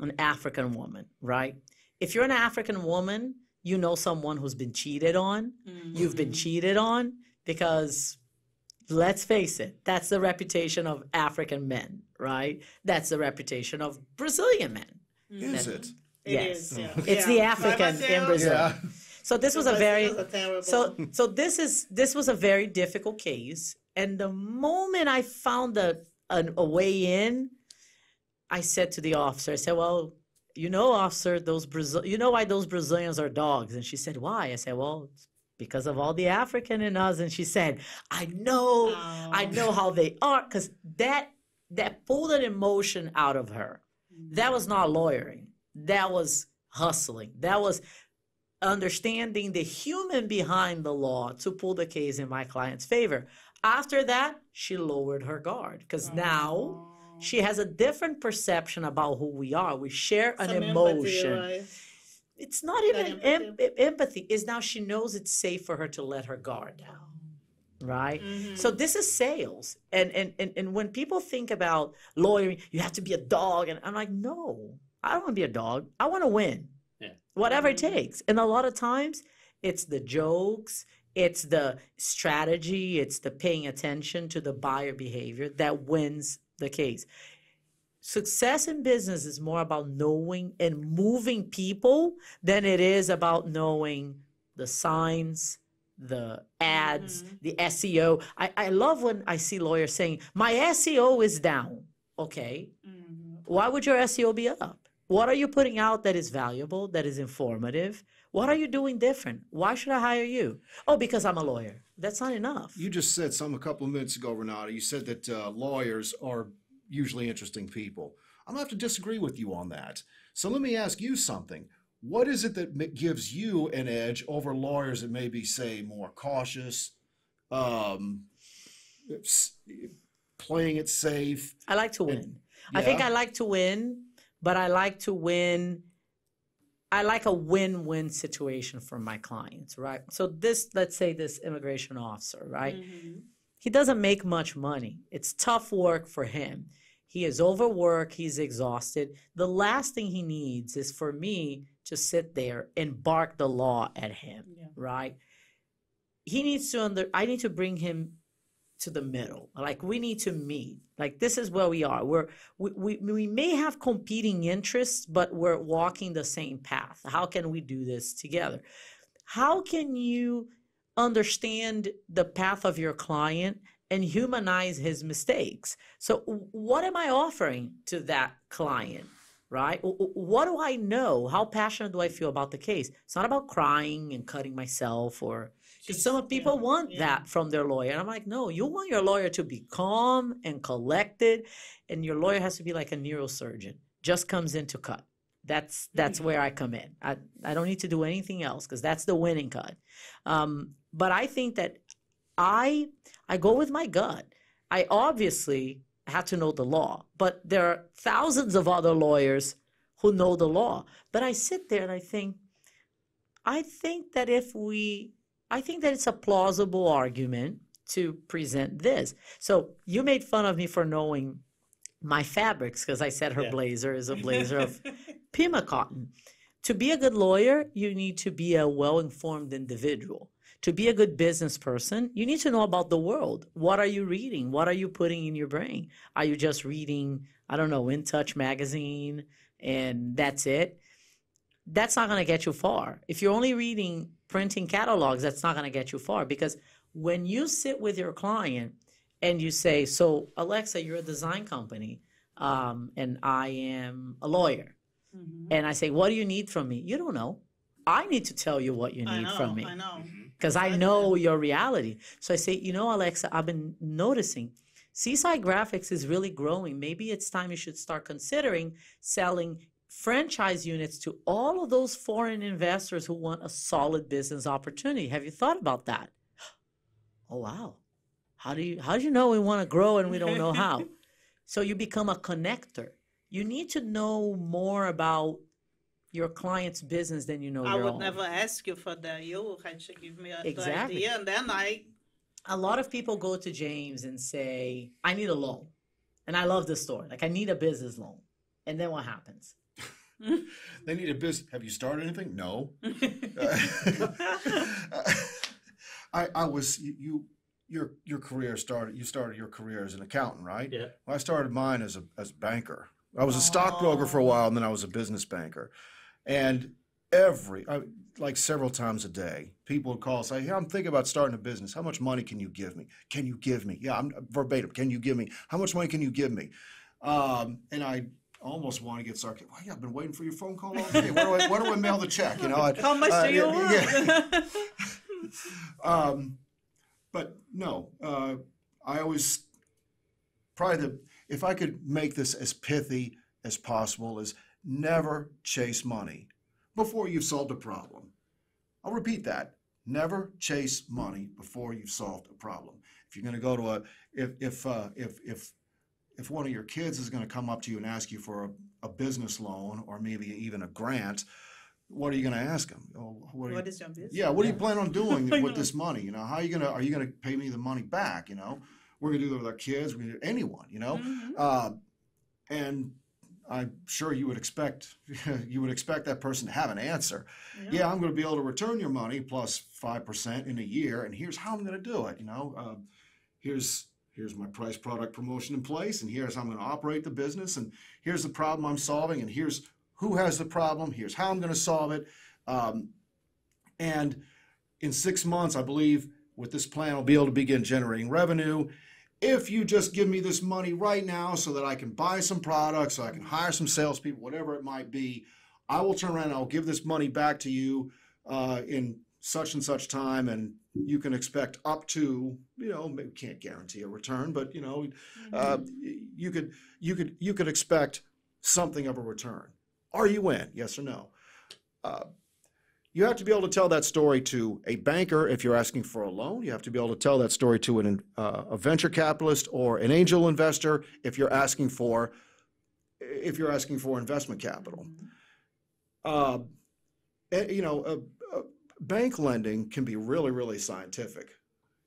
an African woman, right? If you're an African woman, you know someone who's been cheated on. Mm-hmm. You've been cheated on because let's face it, that's the reputation of African men, right? That's the reputation of Brazilian men. Mm-hmm. Is it? Yes. It is, yeah. It's yeah. the African in Brazil. Yeah. So this was a very so so this is this was a very difficult case, and the moment I found a a, a way in, I said to the officer, I said, well, you know, officer, those Brazil, you know why those Brazilians are dogs? And she said, why? I said, well, because of all the African in us. And she said, I know, oh. I know how they are, because that that pulled an emotion out of her. That was not lawyering. That was hustling. That was understanding the human behind the law to pull the case in my client's favor. After that, she lowered her guard because oh. now she has a different perception about who we are. We share an Some emotion. Empathy, right? It's not even empathy. Em- empathy. Is now she knows it's safe for her to let her guard down. Right. Mm-hmm. So this is sales. And, and and and when people think about lawyering, you have to be a dog. And I'm like, no, I don't want to be a dog. I want to win. Yeah. Whatever mm-hmm. it takes. And a lot of times it's the jokes, it's the strategy, it's the paying attention to the buyer behavior that wins the case. Success in business is more about knowing and moving people than it is about knowing the signs, the ads, mm-hmm. the SEO. I, I love when I see lawyers saying, My SEO is down. Okay. Mm-hmm. Why would your SEO be up? What are you putting out that is valuable, that is informative? What are you doing different? Why should I hire you? Oh, because I'm a lawyer. That's not enough. You just said some a couple of minutes ago, Renata. You said that uh, lawyers are usually interesting people. I'm going to have to disagree with you on that. So let me ask you something. What is it that gives you an edge over lawyers that maybe say more cautious, um, playing it safe? I like to win. And, yeah. I think I like to win, but I like to win I like a win-win situation for my clients, right? So this, let's say this immigration officer, right? Mm-hmm. He doesn't make much money. It's tough work for him. He is overworked, he's exhausted. The last thing he needs is for me to sit there and bark the law at him, yeah. right? He needs to under I need to bring him to the middle. Like we need to meet. Like this is where we are. We're we, we, we may have competing interests, but we're walking the same path. How can we do this together? How can you understand the path of your client and humanize his mistakes? So what am I offering to that client? Right? What do I know? How passionate do I feel about the case? It's not about crying and cutting myself or because some people yeah, want yeah. that from their lawyer. And I'm like, no, you want your lawyer to be calm and collected, and your lawyer has to be like a neurosurgeon, just comes in to cut. That's that's mm. where I come in. I, I don't need to do anything else because that's the winning cut. Um, but I think that I I go with my gut. I obviously have to know the law, but there are thousands of other lawyers who know the law. But I sit there and I think, I think that if we I think that it's a plausible argument to present this. So you made fun of me for knowing my fabrics because I said her yeah. blazer is a blazer of Pima cotton. To be a good lawyer, you need to be a well informed individual. To be a good business person, you need to know about the world. What are you reading? What are you putting in your brain? Are you just reading, I don't know, In Touch magazine and that's it? That's not going to get you far. If you're only reading printing catalogs, that's not going to get you far because when you sit with your client and you say, So, Alexa, you're a design company um, and I am a lawyer. Mm-hmm. And I say, What do you need from me? You don't know. I need to tell you what you need know, from me. I know. Mm-hmm. Because I know your reality. So I say, You know, Alexa, I've been noticing Seaside Graphics is really growing. Maybe it's time you should start considering selling franchise units to all of those foreign investors who want a solid business opportunity. Have you thought about that? Oh wow. How do you how do you know we want to grow and we don't know how? so you become a connector. You need to know more about your client's business than you know I would own. never ask you for that. You had to give me a exactly. idea and then I a lot of people go to James and say, I need a loan. And I love this story. Like I need a business loan. And then what happens? they need a business. Have you started anything? No. I, I was you your your career started you started your career as an accountant, right? Yeah. Well, I started mine as a as a banker. I was a stockbroker for a while, and then I was a business banker. And every I, like several times a day, people would call and say, "Hey, I'm thinking about starting a business. How much money can you give me? Can you give me? Yeah, I'm verbatim. Can you give me? How much money can you give me?" Um, and I almost want to get sarcastic. Well, yeah, I've been waiting for your phone call all day. Where do I, where do I mail the check? You know, I, how much uh, do you want? yeah. um, but no, uh, I always probably the if I could make this as pithy as possible is never chase money before you've solved a problem. I'll repeat that. Never chase money before you've solved a problem. If you're going to go to a if if uh, if if if one of your kids is going to come up to you and ask you for a, a business loan or maybe even a grant, what are you going to ask them? Oh, what, are What you, is your business? yeah, what do you plan on doing with this money? You know, how are you gonna are you gonna pay me the money back? You know, we're gonna do that with our kids. We're gonna do anyone. You know, mm-hmm. uh, and I'm sure you would expect you would expect that person to have an answer. Yeah, I'm going to be able to return your money plus five percent in a year, and here's how I'm going to do it. You know, uh, here's here's my price product promotion in place and here's how i'm going to operate the business and here's the problem i'm solving and here's who has the problem here's how i'm going to solve it um, and in six months i believe with this plan i'll be able to begin generating revenue if you just give me this money right now so that i can buy some products so i can hire some salespeople whatever it might be i will turn around and i'll give this money back to you uh, in such and such time and you can expect up to you know maybe can't guarantee a return but you know uh, mm-hmm. you could you could you could expect something of a return are you in yes or no uh, you have to be able to tell that story to a banker if you're asking for a loan you have to be able to tell that story to an, uh, a venture capitalist or an angel investor if you're asking for if you're asking for investment capital mm-hmm. uh, eh, you know uh, Bank lending can be really, really scientific.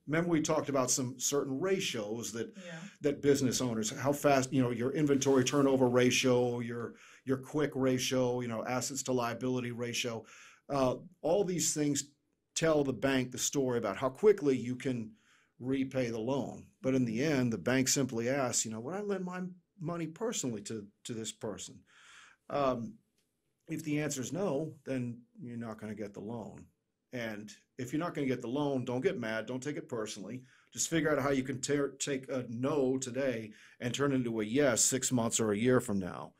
Remember, we talked about some certain ratios that yeah. that business owners, how fast, you know, your inventory turnover ratio, your your quick ratio, you know, assets to liability ratio, uh, all these things tell the bank the story about how quickly you can repay the loan. But in the end, the bank simply asks, you know, would I lend my money personally to to this person? Um, if the answer is no, then you're not going to get the loan. And if you're not going to get the loan, don't get mad. Don't take it personally. Just figure out how you can take a no today and turn it into a yes six months or a year from now.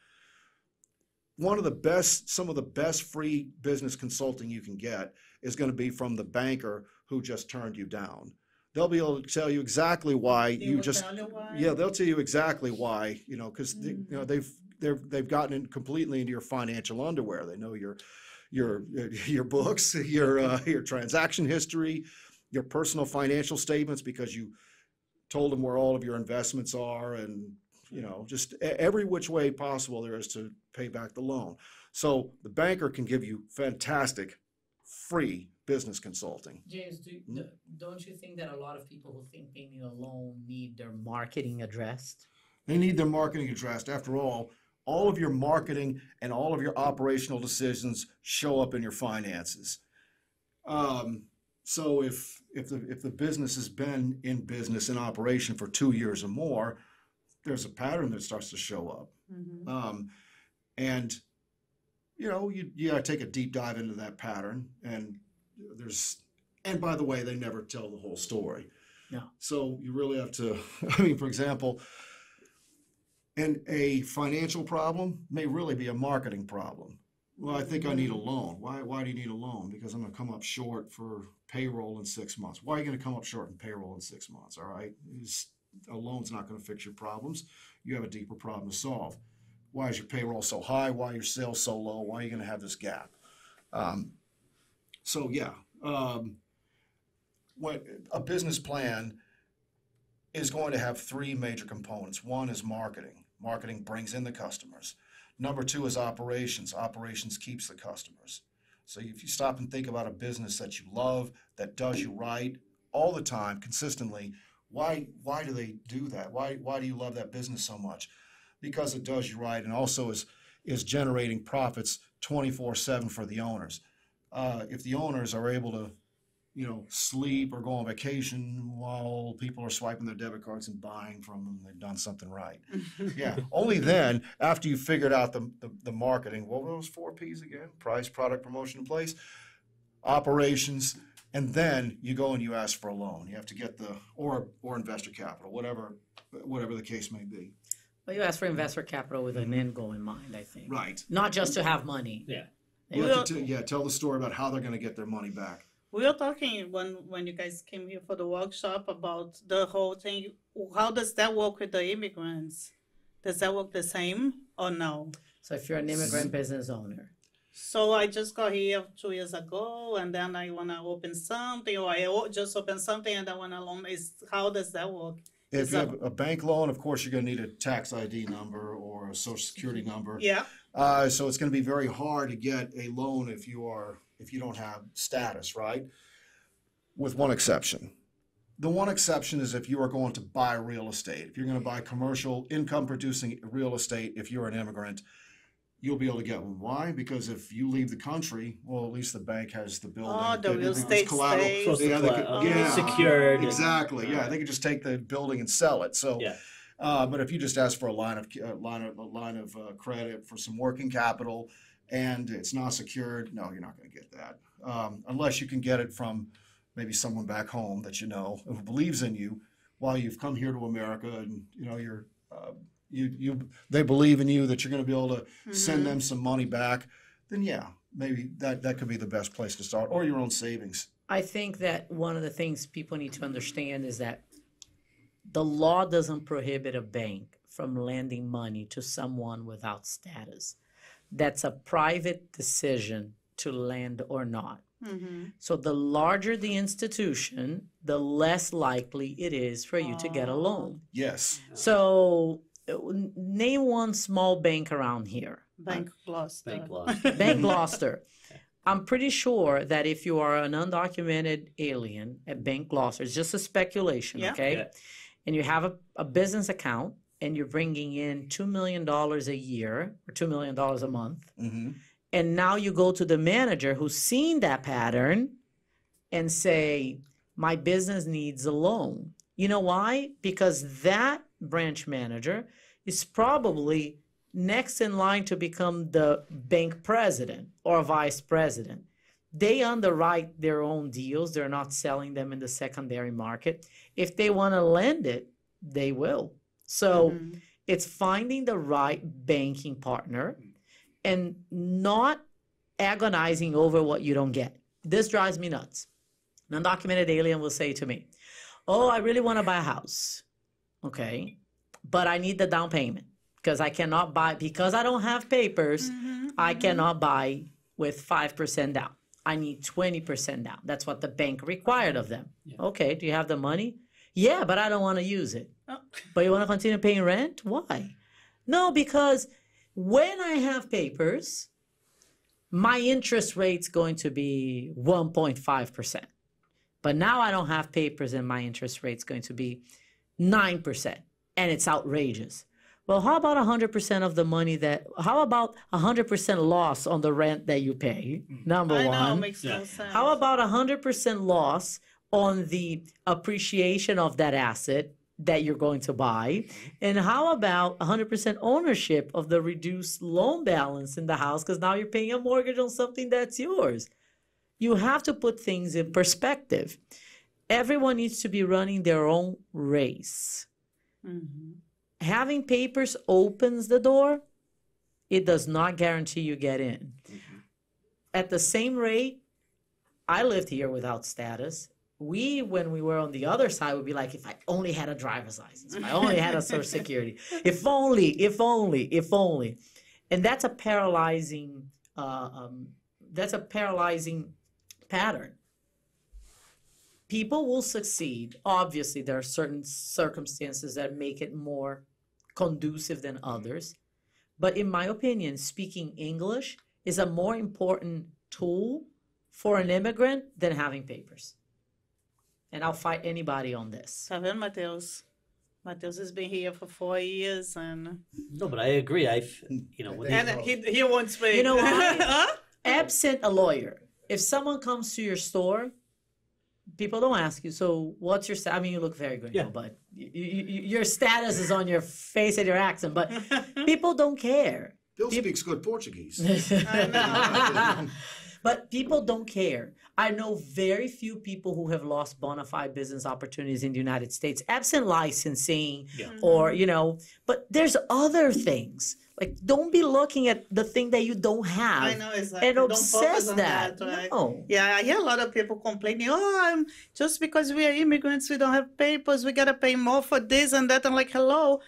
One of the best, some of the best free business consulting you can get is going to be from the banker who just turned you down. They'll be able to tell you exactly why they you just yeah they'll tell you exactly why you know because mm. you know mm. they've they've they've gotten in completely into your financial underwear. They know your your your books, your uh, your transaction history, your personal financial statements because you told them where all of your investments are and you know just every which way possible there is to pay back the loan. So the banker can give you fantastic free business consulting. James, hmm? do, don't you think that a lot of people who think they need a loan need their marketing addressed? They need their marketing addressed. After all, all of your marketing and all of your operational decisions show up in your finances. Um, so if if the if the business has been in business in operation for two years or more, there's a pattern that starts to show up, mm-hmm. um, and you know you you gotta take a deep dive into that pattern. And there's and by the way, they never tell the whole story. Yeah. So you really have to. I mean, for example, and a financial problem may really be a marketing problem. Well, I think I need a loan. Why, why do you need a loan? Because I'm going to come up short for payroll in six months. Why are you going to come up short in payroll in six months? All right. It's, a loan's not going to fix your problems. You have a deeper problem to solve. Why is your payroll so high? Why are your sales so low? Why are you going to have this gap? Um, so, yeah. Um, what, a business plan is going to have three major components. One is marketing. Marketing brings in the customers. Number two is operations. Operations keeps the customers. So if you stop and think about a business that you love, that does you right all the time, consistently, why why do they do that? Why why do you love that business so much? Because it does you right and also is is generating profits 24/7 for the owners. Uh, if the owners are able to you know, sleep or go on vacation while people are swiping their debit cards and buying from them. They've done something right. yeah. Only then, after you figured out the, the, the, marketing, what were those four P's again? Price, product, promotion, and place, operations, and then you go and you ask for a loan. You have to get the or or investor capital, whatever whatever the case may be. Well, you ask for investor capital with an mm-hmm. end goal in mind, I think. Right. Not just to have money. Yeah. Well, to, yeah, tell the story about how they're going to get their money back we were talking when when you guys came here for the workshop about the whole thing. How does that work with the immigrants? Does that work the same or no? So if you're an immigrant business owner. So I just got here two years ago, and then I want to open something, or I just open something and I want to loan. Is how does that work? If you have a bank loan, of course, you're going to need a tax ID number or a social security number. Yeah. Uh, so it's going to be very hard to get a loan if you are if you don't have status, right? With one exception. The one exception is if you are going to buy real estate. If you're going to buy commercial income producing real estate, if you're an immigrant, you'll be able to get one. Why? Because if you leave the country, well, at least the bank has the building. Oh, the real estate collateral. Stays. Yeah, could, um, yeah, secured. Exactly. And, yeah, right. they could just take the building and sell it. So, yeah. uh, but if you just ask for a line of uh, line of line of uh, credit for some working capital, and it's not secured, no, you're not going to get that. Um, unless you can get it from maybe someone back home that you know who believes in you while you've come here to America and you know you're uh, you you they believe in you that you're going to be able to mm-hmm. send them some money back then yeah maybe that that could be the best place to start or your own savings I think that one of the things people need to understand is that the law doesn't prohibit a bank from lending money to someone without status that's a private decision to lend or not. Mm-hmm. So the larger the institution, the less likely it is for you to get a oh. loan. Yes. So name one small bank around here. Bank Gloucester. Bank Gloucester. bank Gloucester. I'm pretty sure that if you are an undocumented alien at Bank Gloucester, it's just a speculation, yeah. okay? Yeah. And you have a, a business account, and you're bringing in $2 million a year or $2 million a month. Mm-hmm. And now you go to the manager who's seen that pattern and say, My business needs a loan. You know why? Because that branch manager is probably next in line to become the bank president or vice president. They underwrite their own deals, they're not selling them in the secondary market. If they want to lend it, they will. So mm-hmm. it's finding the right banking partner mm-hmm. and not agonizing over what you don't get. This drives me nuts. An undocumented alien will say to me, Oh, I really want to buy a house. Okay. But I need the down payment because I cannot buy, because I don't have papers, mm-hmm, mm-hmm. I mm-hmm. cannot buy with 5% down. I need 20% down. That's what the bank required of them. Yeah. Okay. Do you have the money? Yeah, but I don't want to use it but you want to continue paying rent? Why? No, because when I have papers, my interest rate's going to be 1.5%. But now I don't have papers and my interest rate's going to be 9%. And it's outrageous. Well, how about 100% of the money that, how about 100% loss on the rent that you pay? Number I one. Know, makes yeah. sense. How about 100% loss on the appreciation of that asset? that you're going to buy? And how about 100% ownership of the reduced loan balance in the house because now you're paying a mortgage on something that's yours? You have to put things in perspective. Everyone needs to be running their own race. Mm-hmm. Having papers opens the door, it does not guarantee you get in. Mm-hmm. At the same rate, I lived here without status we when we were on the other side would be like if i only had a driver's license if i only had a social security if only if only if only and that's a paralyzing uh, um, that's a paralyzing pattern people will succeed obviously there are certain circumstances that make it more conducive than others but in my opinion speaking english is a more important tool for an immigrant than having papers and I'll fight anybody on this. Tá vendo, Mateus has been here for four years and. No, but I agree. I, you know, and he, he wants me. You know, huh? absent a lawyer, if someone comes to your store, people don't ask you. So, what's your? I mean, you look very good, yeah. now, but you, you, your status is on your face and your accent. But people don't care. Bill speaks good Portuguese. but people don't care. I know very few people who have lost bona fide business opportunities in the United States, absent licensing yeah. or, mm-hmm. you know, but there's other things. Like, don't be looking at the thing that you don't have. I know exactly. And don't obsess that. that right? no. Yeah, I hear a lot of people complaining. Oh, I'm, just because we are immigrants, we don't have papers. We gotta pay more for this and that. I'm like, hello,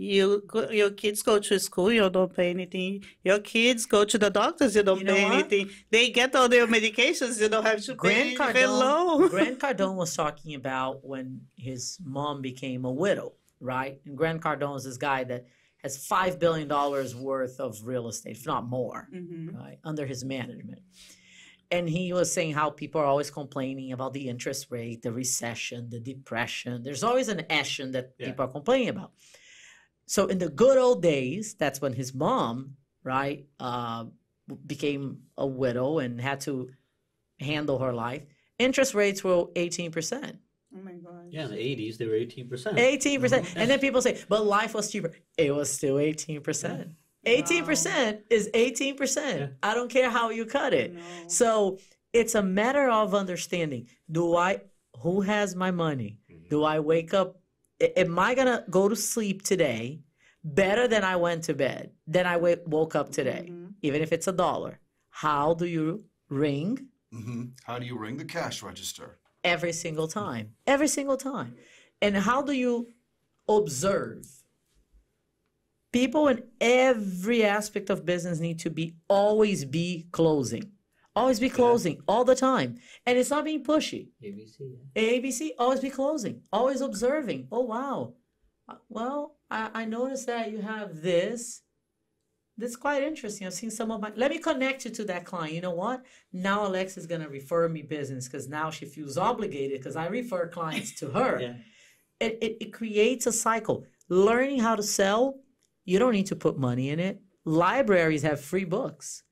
you your kids go to school, you don't pay anything. Your kids go to the doctors, you don't you pay anything. They get all their medications, you don't have to Grant pay Grant Cardone was talking about when his mom became a widow, right? And Grant Cardone is this guy that has five billion dollars worth of real estate, if not more, mm-hmm. right, under his management. And he was saying how people are always complaining about the interest rate, the recession, the depression. There's always an action that yeah. people are complaining about. So in the good old days, that's when his mom, right, uh, became a widow and had to handle her life. Interest rates were 18%. Oh my God. Yeah, in the 80s, they were 18%. 18%. percent mm hmm And then people say, but life was cheaper. It was still 18%. Yeah. 18% wow. is 18%. Yeah. I don't care how you cut it. No. So it's a matter of understanding do I, who has my money? Mm-hmm. Do I wake up am I going to go to sleep today better than I went to bed, than I w- woke up today, mm-hmm. even if it's a dollar? How do you ring? Mm-hmm. How do you ring the cash register? Every single time. Every single time. And how do you observe? People in every aspect of business need to be always be closing. Always be closing yeah. all the time. And it's not being pushy. ABC. Yeah. ABC, always be closing, always observing. Oh, wow. Well, I, I noticed that you have this. That's quite interesting. I've seen some of my. Let me connect you to that client. You know what? Now Alexa's going to refer me business because now she feels obligated because I refer clients to her. yeah. it, it, it creates a cycle. Learning how to sell, you don't need to put money in it. Libraries have free books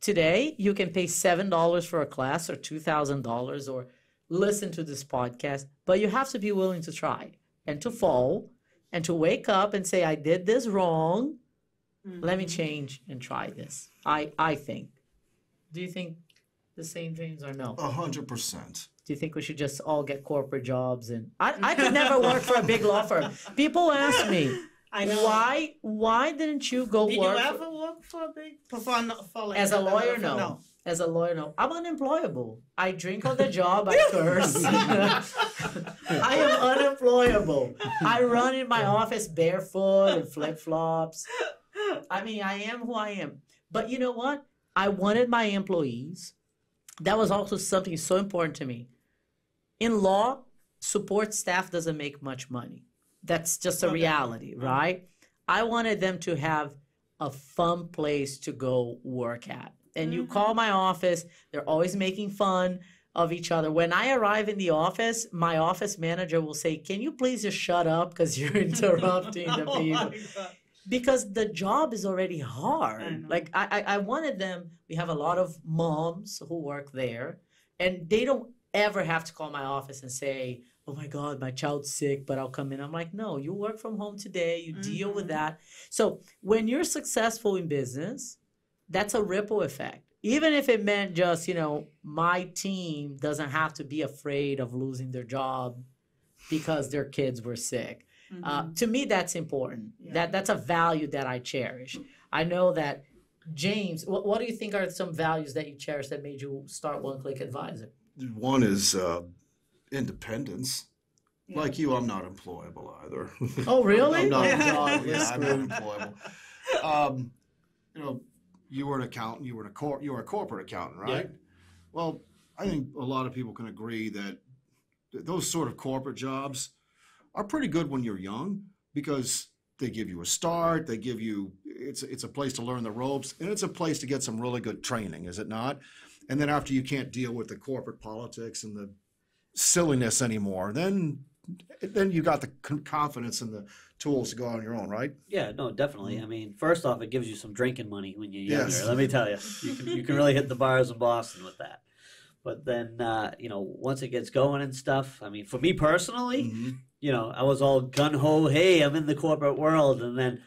Today, you can pay $7 for a class or $2,000 or listen to this podcast, but you have to be willing to try and to fall and to wake up and say, I did this wrong. Mm-hmm. Let me mm-hmm. change and try this. I, I think. Do you think the same dreams or no? A hundred percent. Do you think we should just all get corporate jobs and I, I could never work for a big law firm? People ask me, I know. Why? Why didn't you go Did work? Did you ever work for the for, for like as a lawyer? No. no. As a lawyer, no. I'm unemployable. I drink on the job. I curse. I am unemployable. I run in my office barefoot and flip flops. I mean, I am who I am. But you know what? I wanted my employees. That was also something so important to me. In law, support staff doesn't make much money that's just a reality, right? I wanted them to have a fun place to go work at. And mm-hmm. you mm. call my office, they're always making fun of each other. When I arrive in the office, my office manager will say, Can you please just shut up because you're oh interrupting the people? because the job is already hard. I like I, I wanted them, we have a lot of moms who work there, and they don't ever have to call my office and say, oh my God, my child's sick, but I'll come in. I'm like, no, you work from home today, you mm-hmm. deal with mm-hmm. that. So when you're successful in business, that's a ripple effect. Even if it meant just, you know, my team doesn't have to be afraid of losing their job because their kids were sick. Uh, mm-hmm. Uh, to me, that's important. Yeah. That that's a value that I cherish. I know that James. What, what, do you think are some values that you cherish that made you start One Click Advisor? One is uh, independence. Yeah. Like you, I'm not employable either. Oh, really? I'm not employable. yeah, employable. Um, you know, you were an accountant. You were a cor- you were a corporate accountant, right? Yeah. Well, I think a lot of people can agree that th- those sort of corporate jobs are pretty good when you're young because they give you a start. They give you it's it's a place to learn the ropes, and it's a place to get some really good training, is it not? And then after you can't deal with the corporate politics and the silliness anymore, then then you got the confidence and the tools to go on your own, right? Yeah, no, definitely. I mean, first off, it gives you some drinking money when you're younger. Let me tell you, you can you can really hit the bars in Boston with that. But then, uh, you know, once it gets going and stuff, I mean, for me personally, mm-hmm. you know, I was all gun ho, hey, I'm in the corporate world, and then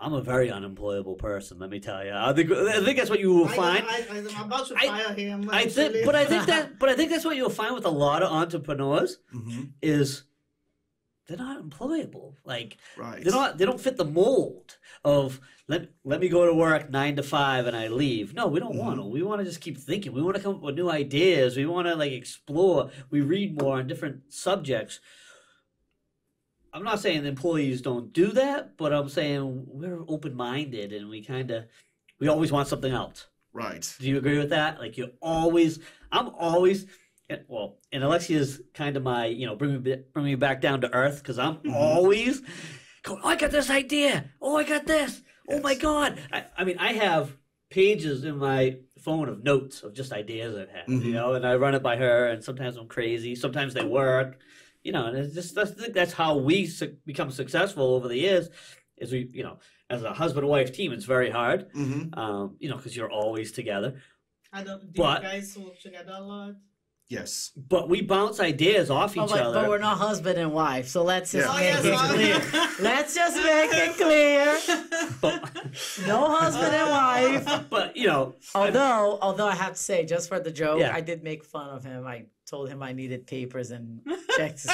I'm a very unemployable person. Let me tell you. I think I think that's what you will find. I, am about to fire I, him. I think, but I think that, but I think that's what you'll find with a lot of entrepreneurs mm-hmm. is they're not employable. Like right. they're not. They don't fit the mold of let let me go to work nine to five and I leave. No, we don't mm-hmm. want to. We want to just keep thinking. We want to come up with new ideas. We want to like explore. We read more on different subjects. I'm not saying the employees don't do that, but I'm saying we're open minded and we kind of we always want something else. Right. Do you agree with that? Like you always, I'm always, eh, well, and Alexia's kind of my, you know, bring me bring me back down to earth because I'm mm-hmm. always going. Oh, I got this idea. Oh, I got this. Yes. Oh my god. I, I, mean, I have pages in my phone of notes of just ideas I've had, mm-hmm. you know, and I run it by her. And sometimes I'm crazy. Sometimes they work you know, and just I think that's how we su- become successful over the years. Is we, you know, as a husband and wife team, it's very hard. Mm-hmm. Um, you know, because you're always together. I don't. Do but, you guys work together a lot? Yes. But we bounce ideas off oh, each but, other. But we're not husband and wife, so let's just yeah. make oh, yes, it clear. let's just make it clear. But, no husband and wife. But you know, although I'm, although I have to say, just for the joke, yeah. I did make fun of him. I told him I needed papers and checks.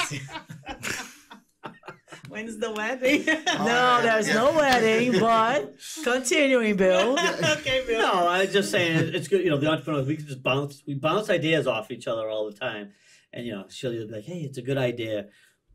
When's the wedding? no, there's no wedding, but continuing, Bill. okay, Bill. No, I was just saying it's good. You know, the entrepreneurs we just bounce we bounce ideas off each other all the time, and you know she'll be like, "Hey, it's a good idea."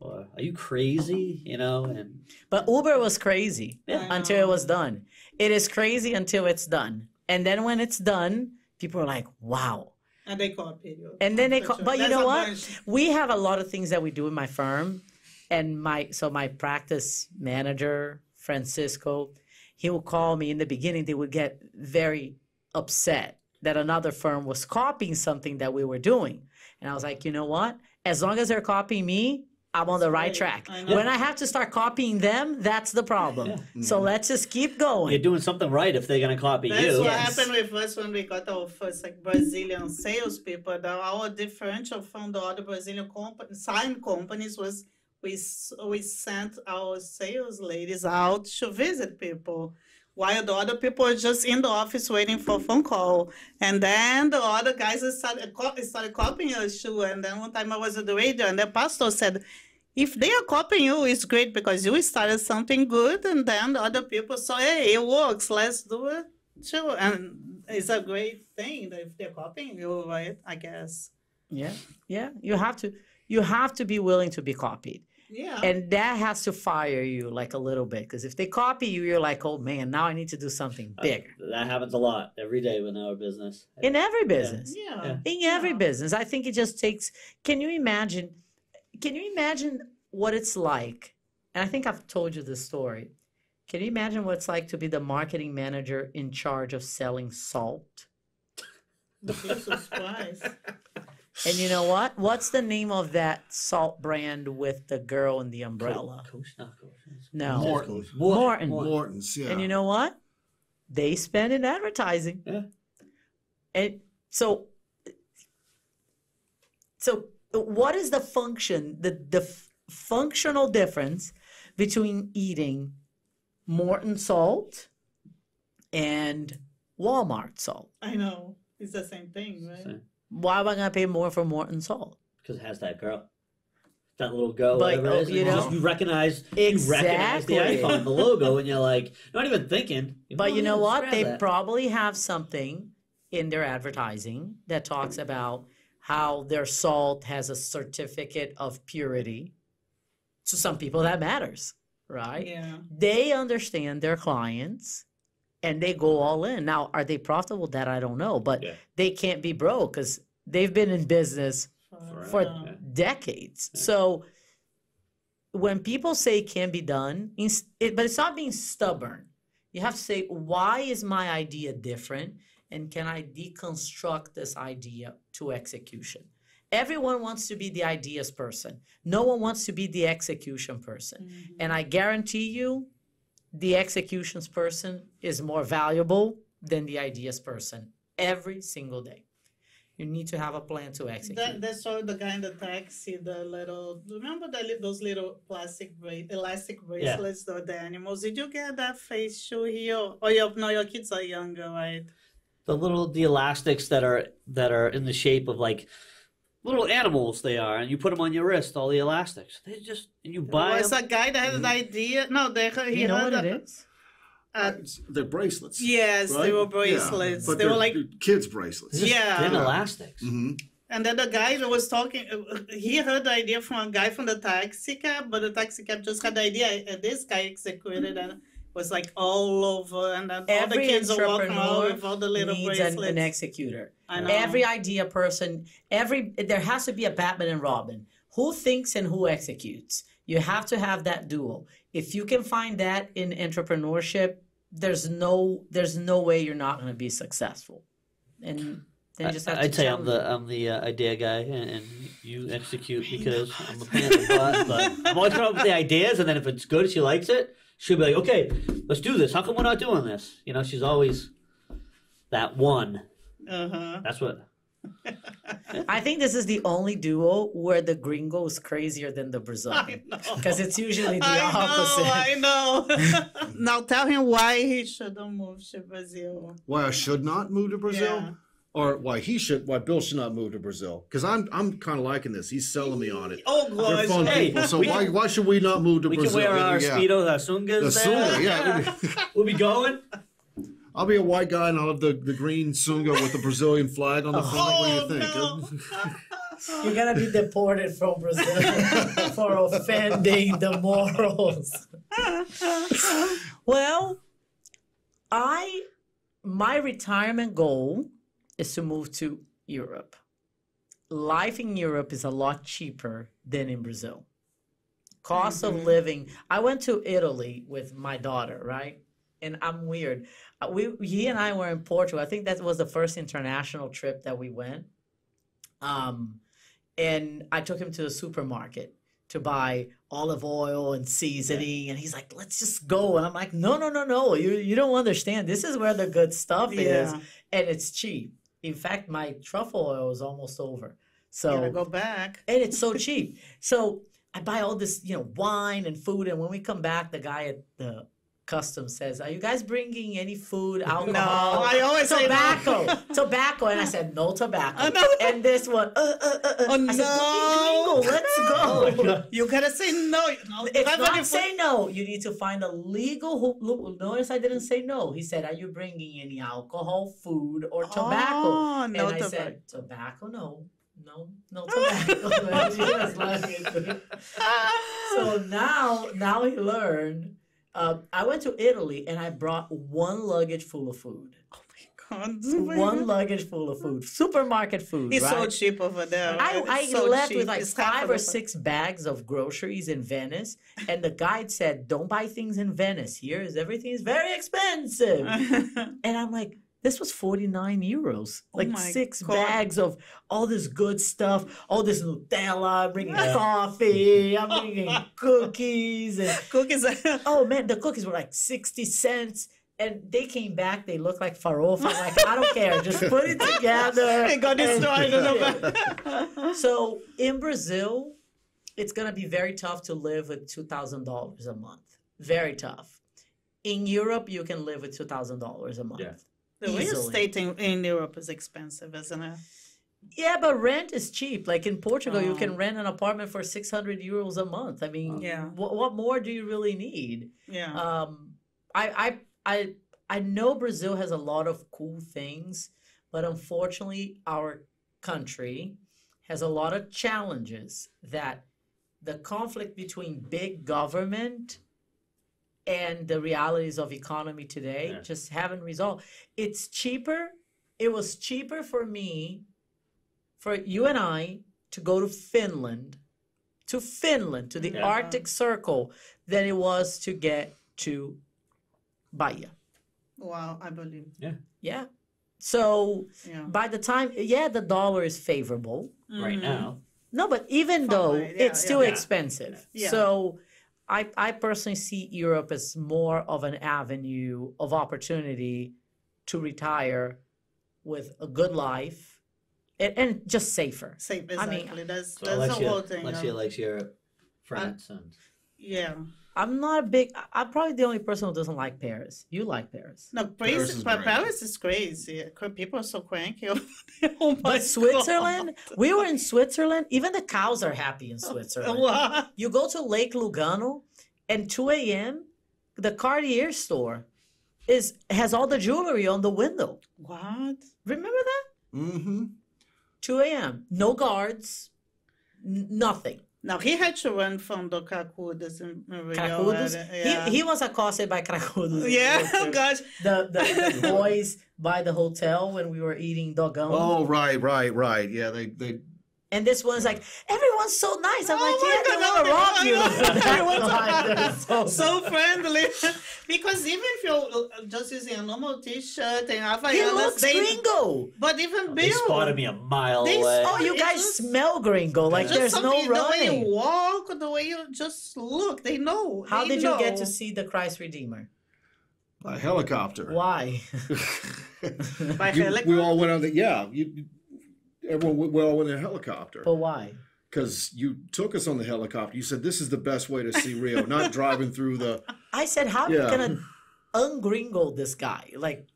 Or, are you crazy? You know, and but Uber was crazy yeah. until it was done. It is crazy until it's done, and then when it's done, people are like, "Wow, and they call it period. And then they call, sure. but That's you know what? Nice. We have a lot of things that we do in my firm, and my so my practice manager Francisco, he would call me. In the beginning, they would get very upset that another firm was copying something that we were doing, and I was like, you know what? As long as they're copying me, I'm on the right, right. track. I when I have to start copying them, that's the problem. Yeah. So mm-hmm. let's just keep going. You're doing something right if they're going to copy that's you. That's what yes. happened with us when we got our first like Brazilian salespeople. The, our differential from the other Brazilian sign companies was we we sent our sales ladies out to visit people while the other people are just in the office waiting for a phone call. And then the other guys started, started copying us too. And then one time I was at the radio and the pastor said, if they are copying you, it's great because you started something good and then the other people saw, hey, it works, let's do it too. And it's a great thing that if they're copying you, right? I guess. Yeah, yeah. You have to you have to be willing to be copied. Yeah. And that has to fire you like a little bit because if they copy you, you're like, oh man, now I need to do something big. Uh, that happens a lot every day in our business. In every business. Yeah. yeah. In every yeah. business. I think it just takes, can you imagine? Can you imagine what it's like? And I think I've told you this story. Can you imagine what it's like to be the marketing manager in charge of selling salt? The of spice. And you know what? What's the name of that salt brand with the girl and the umbrella? No. Morton. Morton. Morton's, yeah. And you know what? They spend in advertising. Yeah. And so so what is the function, the the functional difference between eating Morton salt and Walmart salt? I know. It's the same thing, right? Same. Why am I gonna pay more for Morton salt? Because it has that girl. That little girl, but, whatever it oh, is, you, know, just, you recognize exactly. you recognize the icon, the logo, and you're like, not even thinking. But oh, you know what? They that. probably have something in their advertising that talks about how their salt has a certificate of purity. To some people, that matters, right? Yeah. They understand their clients and they go all in. Now, are they profitable? That I don't know, but yeah. they can't be broke because they've been in business for, for decades. Yeah. So when people say it can be done, it, but it's not being stubborn. You have to say, why is my idea different? And can I deconstruct this idea to execution? Everyone wants to be the ideas person. No one wants to be the execution person. Mm-hmm. And I guarantee you, the executions person is more valuable than the ideas person every single day. You need to have a plan to execute. That, that's why the guy in the taxi, the little, remember those little plastic bra- elastic bracelets yeah. or the animals? Did you get that face shoe here? Oh, your, no, your kids are younger, right? The little, the elastics that are that are in the shape of like little animals they are, and you put them on your wrist, all the elastics. They just and you buy. Was them. a guy that had an mm-hmm. idea? No, they he you know what a, it is. Uh, they're bracelets. Yes, right? they were bracelets. Yeah, they were like kids' bracelets. Yeah, and elastics. Mm-hmm. And then the guy that was talking, uh, he heard the idea from a guy from the taxi cab, but the taxi cab just had the idea, and this guy executed mm-hmm. and was like all over, and then all the kids are walking over with all the little needs bracelets. An, an executor Every idea person, every there has to be a Batman and Robin. Who thinks and who executes? You have to have that duo. If you can find that in entrepreneurship, there's no there's no way you're not going to be successful. And then you just have I, to. I'd say I'm the I'm the uh, idea guy, and, and you execute because I'm a fan in But I'm always coming up with the ideas, and then if it's good, she likes it. She'll be like, "Okay, let's do this. How come we're not doing this?" You know, she's always that one uh-huh. That's what. I think this is the only duo where the gringo is crazier than the Brazilian. Because it's usually the I opposite. Know, I know. now tell him why he shouldn't move to Brazil. Why I should not move to Brazil? Yeah. Or why he should, why Bill should not move to Brazil? Because I'm, I'm kind of liking this. He's selling me on it. Oh, gosh. They're fun hey, people. So why, can, why should we not move to we Brazil? We can wear our yeah. speedos, our sungas. The sunga, yeah. we'll be going. I'll be a white guy and I'll have the, the green sunga with the Brazilian flag on the front. What do you oh, think? No. You're gonna be deported from Brazil for offending the morals. well, I my retirement goal is to move to Europe. Life in Europe is a lot cheaper than in Brazil. Cost mm-hmm. of living. I went to Italy with my daughter, right? And I'm weird we he and I were in Portugal. I think that was the first international trip that we went. Um, and I took him to the supermarket to buy olive oil and seasoning yeah. and he's like let's just go and i'm like no no no no you you don't understand this is where the good stuff yeah. is and it's cheap in fact my truffle oil is almost over so Gotta go back and it's so cheap so i buy all this you know wine and food and when we come back the guy at the customs says, "Are you guys bringing any food, alcohol, no, I always tobacco, no. tobacco?" And I said, "No tobacco." Uh, And this one, uh, uh, uh, uh. Oh, I said, oh, no. Said, "Let's go." Oh, you gotta say no. If not say no. You need to find a legal. Ho- notice I didn't say no. He said, "Are you bringing any alcohol, food, or tobacco?" Oh, no and I tobacco. said, "Tobacco, no." no, no tobacco. so now, now he learned um, I went to Italy and I brought one luggage full of food. Oh my God. One luggage full of food, supermarket food. It's right? so cheap over there. I, I so left cheap. with like it's five or six bags of groceries in Venice, and the guide said, "Don't buy things in Venice. Here is everything is very expensive." and I'm like, this was 49 euros. Oh like six God. bags of all this good stuff, all this Nutella, I'm bringing yeah. coffee, I'm bringing cookies. And, cookies. oh man, the cookies were like 60 cents. And they came back, they looked like farofa. like, I don't care, just put it together. It got destroyed. And, so in Brazil, it's going to be very tough to live with $2,000 a month. Very tough. In Europe, you can live with $2,000 a month. Yeah. The real estate in, in Europe is expensive, isn't it? Yeah, but rent is cheap. Like in Portugal, oh. you can oh. rent an apartment for 600 euros a month. I mean, yeah. what, what more do you really need? Yeah. Um, I, I, I, I know Brazil has a lot of cool things, but unfortunately, our country has a lot of challenges that the conflict between big government and the realities of economy today yeah. just haven't resolved. It's cheaper. It was cheaper for me, for you and I, to go to Finland, to Finland, to the yeah. Arctic Circle, than it was to get to Bahia. Wow, I believe. Yeah. Yeah. So yeah. by the time, yeah, the dollar is favorable mm-hmm. right mm. now. No, but even though it's still expensive. So I, I personally see Europe as more of an avenue of opportunity to retire with a good life and, and just safer. Safe, exactly. I mean, that's, so that's the whole thing. Alexia likes Europe, France, and yeah. I'm not a big. I'm probably the only person who doesn't like Paris. You like Paris. No, Paris, Paris is, Paris is crazy. People are so cranky Oh my but Switzerland, God. we were in Switzerland. Even the cows are happy in Switzerland. you go to Lake Lugano, and 2 a.m. the Cartier store is has all the jewelry on the window. What? Remember that? Mm-hmm. 2 a.m. No guards. N- nothing. Now he had to run from the Cracudas in Cracudas? Yeah. He, he was accosted by Cracudas. Yeah, oh gosh. The, the, the boys by the hotel when we were eating dogão. Oh right, right, right. Yeah, they they and this one's like, everyone's so nice. I'm oh like, yeah, God, they want to rob you. everyone's so, so friendly. because even if you're uh, just using a normal t-shirt and Havaianas, he looks they, gringo. But even Bill, they spotted me a mile they, away. Oh, you guys just, smell gringo. Like there's no running. The way you walk, the way you just look, they know. How they did know. you get to see the Christ Redeemer? By helicopter. Why? By you, helicopter. We all went on the yeah. You, Everyone, we all in a helicopter. But why? Because you took us on the helicopter. You said this is the best way to see Rio, not driving through the. I said, how yeah. are we gonna ungringo this guy? Like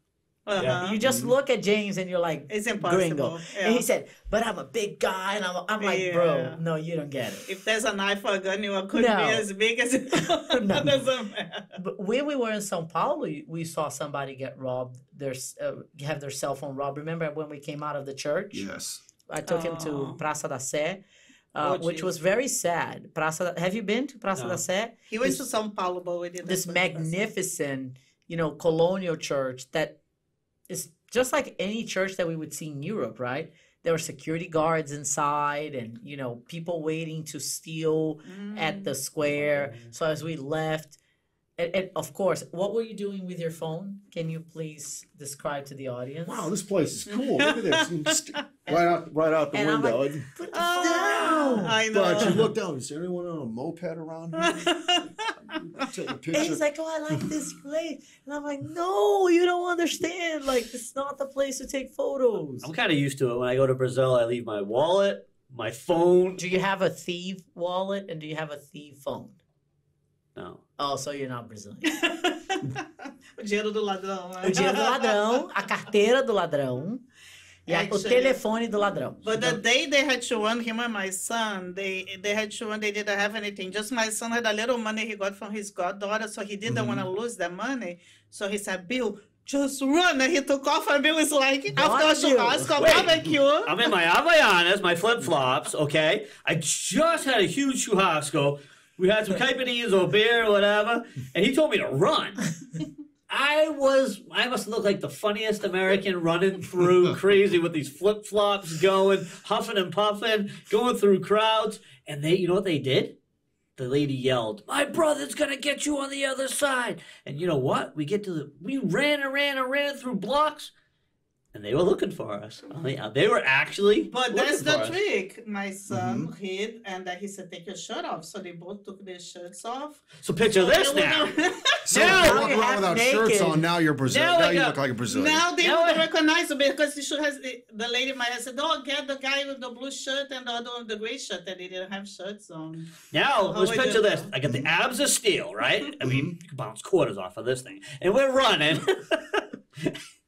uh-huh. You just mm-hmm. look at James and you're like, it's impossible. Yeah. And he said, but I'm a big guy. And I'm, I'm like, yeah. bro, no, you don't get it. If there's a knife or a gun, you could no. be as big as it no, no. But when we were in Sao Paulo, we saw somebody get robbed, their, uh, have their cell phone robbed. Remember when we came out of the church? Yes. I took oh. him to oh. Praça da Sé. Uh, oh, which was very sad. Praça, have you been to Praça no. da Sé? He went this, to São Paulo, but we didn't. This magnificent, you know, colonial church that it's just like any church that we would see in Europe, right? There were security guards inside and, you know, people waiting to steal mm. at the square. Mm. So as we left, and, and, of course, what were you doing with your phone? Can you please describe to the audience? Wow, this place is cool. Look at this. right out, right out the and window. Like, Put the oh, down. I know. But you look down. Is there anyone on a moped around here? Take a picture. And he's like, "Oh, I like this place," and I'm like, "No, you don't understand. Like, it's not the place to take photos." I'm kind of used to it. When I go to Brazil, I leave my wallet, my phone. Do you have a thief wallet and do you have a thief phone? No. Oh, so you're not Brazilian. o dinheiro do ladrão. Né? O dinheiro do ladrão, a carteira do ladrão. E é a, o telefone do ladrão. But the então day they had to run him and my son, they, they had to run, they didn't have anything. Just my son had a little money he got from his goddaughter, so he didn't mm -hmm. want to lose that money. So he said, Bill, just run. And he took off and Bill was like, Not after you. a churrasco, barbecue. I'm in my Havaianas, my flip flops, okay? I just had a huge churrasco. We had some caipirinhas or beer or whatever, and he told me to run. I was I must look like the funniest American running through crazy with these flip flops going, huffing and puffing, going through crowds. And they you know what they did? The lady yelled, My brother's gonna get you on the other side. And you know what? We get to the we ran and ran and ran through blocks and they were looking for us. Oh, uh, yeah, they were actually. But that's the trick. Us. My mm-hmm. son mm-hmm. hid, and uh, he said, "Take your shirt off." So they both took their shirts off. So picture so this now. so now walk around without naked. shirts on. Now you're Brazilian. Now, now you look like a Brazilian. Now they now would I... recognize you because the, has, the lady might have said, "Oh, get the guy with the blue shirt and the other with the gray shirt," and they didn't have shirts on. Now let's picture this. I got the abs of steel, right? I mean, mm-hmm. you can bounce quarters off of this thing, and we're running.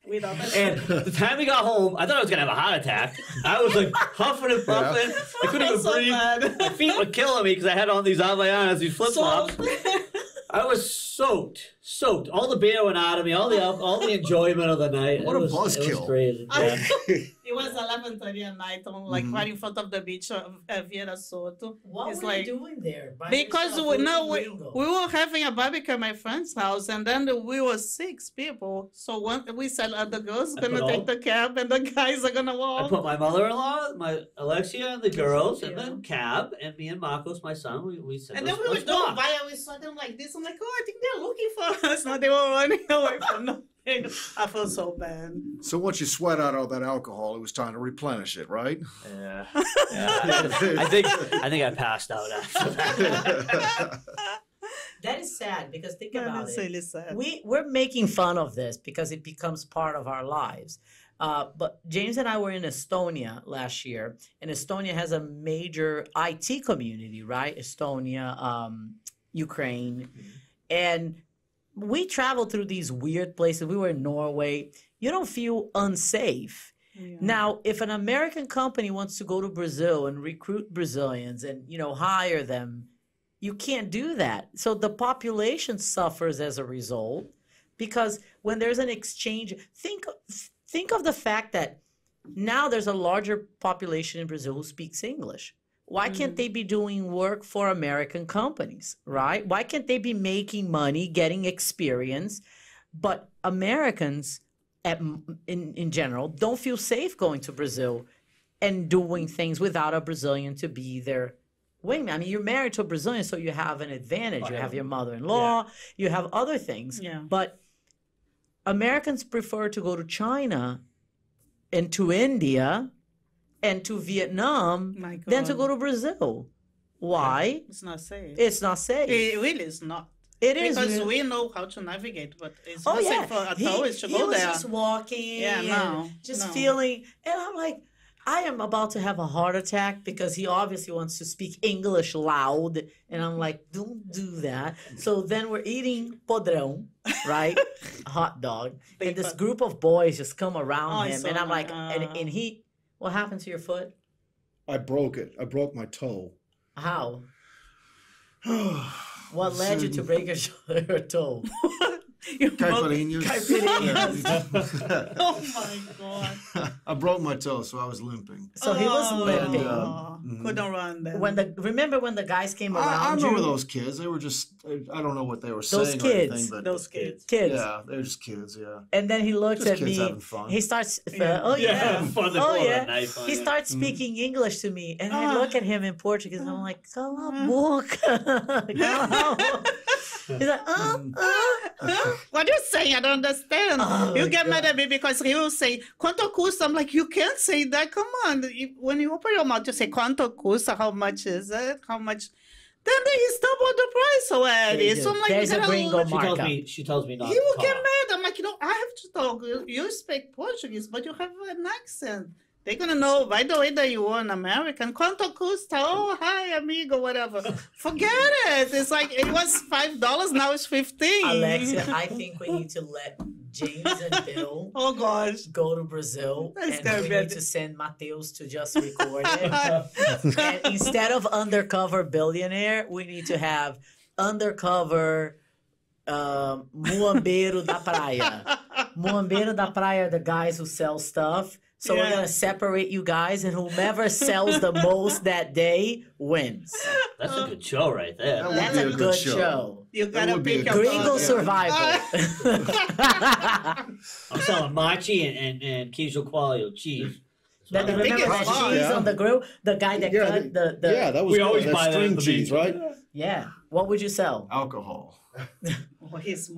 and the time we got home, I thought I was gonna have a heart attack. I was like huffing and puffing. Yeah. I couldn't even so breathe. Bad. My feet were killing me because I had all these on my arms, these flip flops. I was soaked soaked. All the beer went out of me. All the all the enjoyment of the night. What it a was, buzzkill! It crazy. Yeah. it was 11:30 at night, on, like mm-hmm. right in front of the beach of uh, Soto. What it's were like, you doing there? because we, no, we, we were having a barbecue at my friend's house, and then we were six people. So one, we said, uh, the girls are gonna take all, the cab, and the guys are gonna walk. I put my mother-in-law, my Alexia, and the girls, and then cab, and me and Marcos, my son. We we said, and then we were going by, and we saw them like this. I'm like, oh, I think they're looking for that's not they were running away from nothing. I feel so bad. So once you sweat out all that alcohol, it was time to replenish it, right? Yeah. yeah. I think I think I passed out after that. That is sad because think that about it. Really we we're making fun of this because it becomes part of our lives. Uh, but James and I were in Estonia last year, and Estonia has a major IT community, right? Estonia, um, Ukraine, mm-hmm. and we travel through these weird places. We were in Norway. You don't feel unsafe. Yeah. Now, if an American company wants to go to Brazil and recruit Brazilians and, you know, hire them, you can't do that. So the population suffers as a result because when there's an exchange, think think of the fact that now there's a larger population in Brazil who speaks English. Why can't mm-hmm. they be doing work for American companies, right? Why can't they be making money, getting experience? But Americans, at, in, in general, don't feel safe going to Brazil and doing things without a Brazilian to be their wingman. I mean, you're married to a Brazilian, so you have an advantage. you have your mother in law, yeah. you have other things. Yeah. But Americans prefer to go to China and to India and to Vietnam than to go to Brazil. Why? It's not safe. It's not safe. It really is not. It is because we know how to navigate, but it's oh, yeah. for a tourist to he go was there. Just walking, yeah, no, just no. feeling, and I'm like, I am about to have a heart attack because he obviously wants to speak English loud, and I'm like, don't do that. So then we're eating podrão, right, hot dog, and this group of boys just come around oh, him, so and I'm like, uh... and, and he what happened to your foot? I broke it. I broke my toe. How? what led you to break your, your toe? Caipirinhas. Caipirinhas. oh my god! I broke my toe, so I was limping. So he was oh. limping. And, uh, mm-hmm. Couldn't run. Then. When the remember when the guys came I, around. I remember you? those kids. They were just I don't know what they were those saying. Kids. Anything, but those kids. Kids. Yeah, they're just kids. Yeah. And then he looks just at me. He starts. Uh, yeah. Oh yeah. yeah oh yeah. He starts mm-hmm. speaking English to me, and I ah. look at him in Portuguese. and I'm like, cala ah. boca. He's mm. like, oh, oh, oh. what are you saying? I don't understand. Oh, you get God. mad at me because he will say, quanto custa? I'm like, you can't say that. Come on. When you open your mouth, you say, quanto custa? How much is it? How much? Then he doubled the price already. So I'm like, There's a gringo she tells me, she tells me not. He will get mad. I'm like, you know, I have to talk. You speak Portuguese, but you have an accent. They're gonna know, by the way, that you are an American. Quanto custa? Oh, hi, amigo, whatever. Forget it. It's like it was five dollars, now it's fifteen. Alexia, I think we need to let James and Bill. oh gosh. Go to Brazil, That's and we need to send Mateus to just record it. and instead of undercover billionaire, we need to have undercover uh, muambeiro da praia. muambeiro da praia, the guys who sell stuff So yeah. we're gonna separate you guys, and whomever sells the most that day wins. That's a good show right there. That That's a, a, good, show. show. You gotta pick a Gringo survival. I'm selling machi and and, and queso qualio cheese. That the, biggest cheese yeah. on the grill? The guy that yeah, cut the, the yeah, that was we always buy string cheese, right? Yeah. What would you sell? Alcohol. he's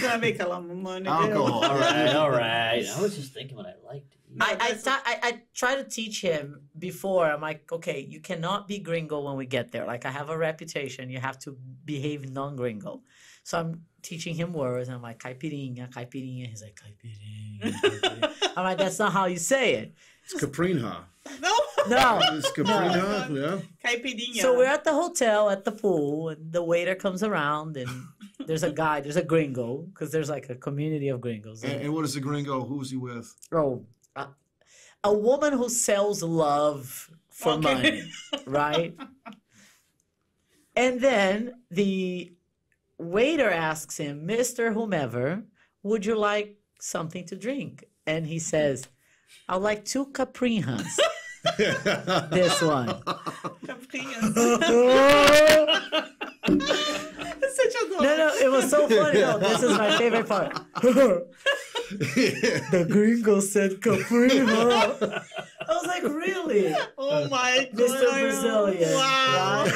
gonna make a lot of money. Alcohol. all right, all right. I was just thinking what I liked. I I, I I try to teach him before. I'm like, okay, you cannot be gringo when we get there. Like I have a reputation. You have to behave non-gringo. So I'm teaching him words. I'm like caipirinha, caipirinha. He's like caipirinha. caipirinha. I'm like, that's not how you say it. It's Caprina. No. No. It's Caprina, no. yeah. Caipirinha. So we're at the hotel at the pool, and the waiter comes around, and there's a guy, there's a gringo, because there's like a community of gringos. And, and, what is the gringo? Who's he with? Oh, a woman who sells love for okay. money, right? and then the waiter asks him, Mr. Whomever, would you like something to drink? And he says, I like two caprinas. this one. Caprinas. no, no, it was so funny. this is my favorite part. the gringo said caprina. I was like, really? Oh my god. Mr. Brazilian. Wow.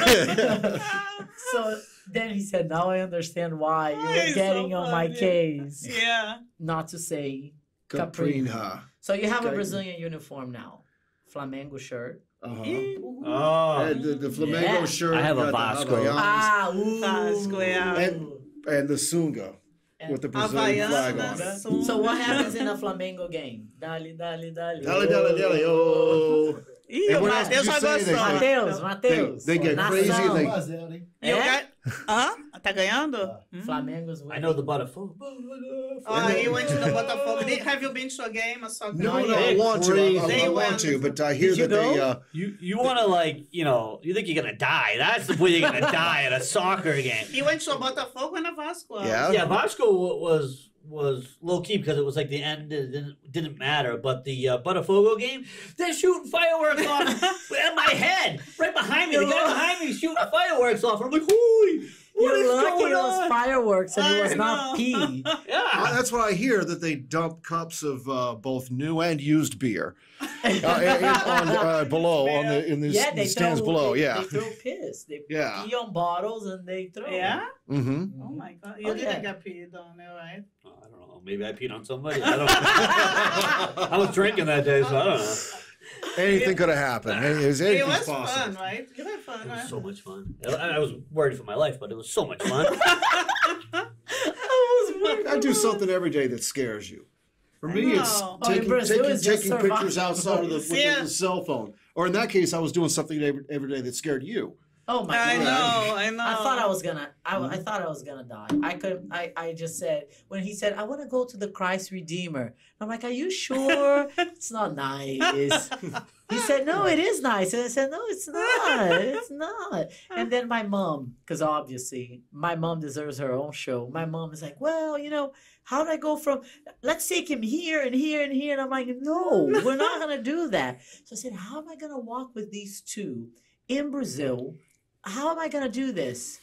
so then he said, now I understand why you're getting so on my case. Yeah. Not to say Caprina. Caprina. So you have a Brazilian uniform now, Flamengo shirt. Uh-huh. Oh, and the, the Flamengo yeah. shirt. I have a Vasco. Ah, Vasco, And, and the sunga with the Brazilian flag on it. So what happens in a Flamengo game? Dali, dali, dali. Dali, dali, dali. Oh. Ih, o Matheus vai gostar. Matheus, Matheus. They, they get Nação. crazy. They... É? Hã? Tá ganhando? Ah, uh, Flamengo's winning. I know the Botafogo. Oh, ah, he went to the Botafogo. They, have you been to a game or something? No, no, no I want to. I, I want to, but I hear that they. Uh, you you want to like you know you think you're gonna die? That's the way you're gonna die at a soccer game. He went to a Botafogo and a Vasco. Yeah, yeah. Vasco was was low key because it was like the end didn't, didn't matter. But the uh, Botafogo game, they're shooting fireworks off at my head, right behind me. The guy behind me shooting fireworks off. I'm like, holy. What You're lucky those on? fireworks and I it was know. not pee. yeah. that's why I hear that they dump cups of uh, both new and used beer uh, in, on, uh, below Man. on the in the, yeah, the stands throw, below. They, yeah, they throw piss. They yeah. pee on bottles and they throw. Yeah. Mm-hmm. Oh my god! Mm-hmm. You oh, didn't yeah. get peed on, right? Oh, I don't know. Maybe I peed on somebody. I don't. I was drinking that day, so I don't know. Anything could have happened. It was, it was fun, right? It was fun. It was so much fun. I, I was worried for my life, but it was so much fun. I, I do something every day that scares you. For me, it's oh, taking, taking, it taking pictures outside of the, yeah. the, cell phone. Or in that case, I was doing something every, every day that scared you. Oh my! I God. know, I know. I thought I was gonna. I, I mm-hmm. thought I was gonna die. I could I, I just said when he said I want to go to the Christ Redeemer. I'm like, are you sure? it's not nice. he said, no, it is nice. And I said, no, it's not. It's not. And then my mom, because obviously my mom deserves her own show. My mom is like, well, you know, how do I go from let's take him here and here and here? And I'm like, no, we're not gonna do that. So I said, how am I gonna walk with these two? in Brazil how am I going to do this?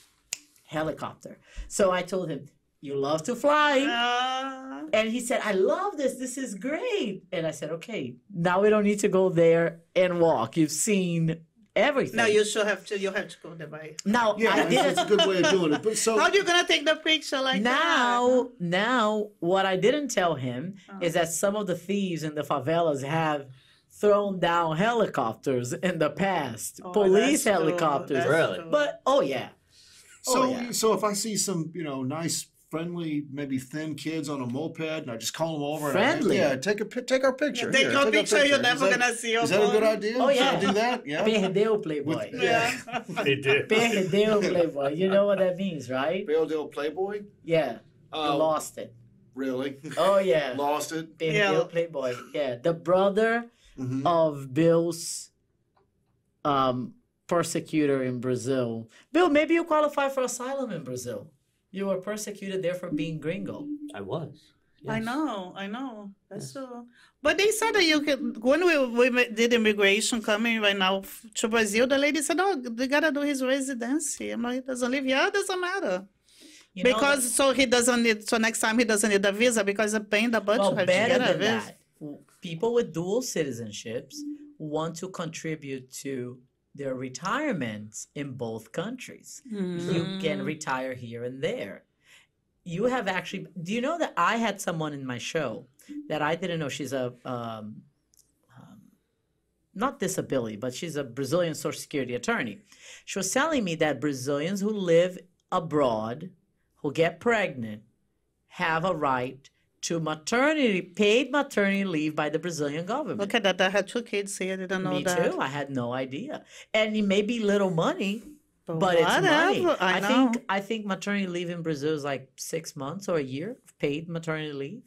Helicopter. So I told him, you love to fly. Uh... And he said, I love this. This is great. And I said, okay, now we don't need to go there and walk. You've seen everything. No, you still have to. You have to go there by. No, yeah, I did. that's a good way of doing it. But so how are you gonna take the picture like now, that? Now, now, what I didn't tell him uh. is that some of the thieves in the favelas have thrown down helicopters in the past, oh, police helicopters. really? But oh yeah. So oh, yeah. so if I see some you know nice friendly maybe thin kids on a moped and I just call them over friendly and I, yeah take a take our picture yeah, take Here, your picture, picture you're never that, gonna see is that a good idea oh yeah Should I do that yeah perdeu playboy With, yeah, yeah. they did perdeu playboy you know what that means right perdeu playboy yeah um, lost it really oh yeah lost it perdeu yeah. playboy yeah the brother mm-hmm. of Bill's um, persecutor in Brazil. Bill, maybe you qualify for asylum in Brazil. You were persecuted there for being gringo. I was. Yes. I know, I know. That's yes. so. But they said that you can. When we, we did immigration coming right now to Brazil, the lady said, "Oh, they gotta do his residency." I'm like, "He doesn't live here. It doesn't matter." You because so he doesn't need. So next time he doesn't need a visa because they're paying the budget. Well, better than that people with dual citizenships want to contribute to their retirements in both countries. Mm. You hmm. can retire here and there. You have actually, do you know that I had someone in my show that I didn't know she's a, um, um, not disability, but she's a Brazilian Social Security attorney. She was telling me that Brazilians who live abroad, who get pregnant, have a right to maternity paid maternity leave by the Brazilian government. Look at that! I had two kids here. I didn't know Me that. Me too. I had no idea. And it may be little money, but, but it's money. I, I think I think maternity leave in Brazil is like six months or a year of paid maternity leave.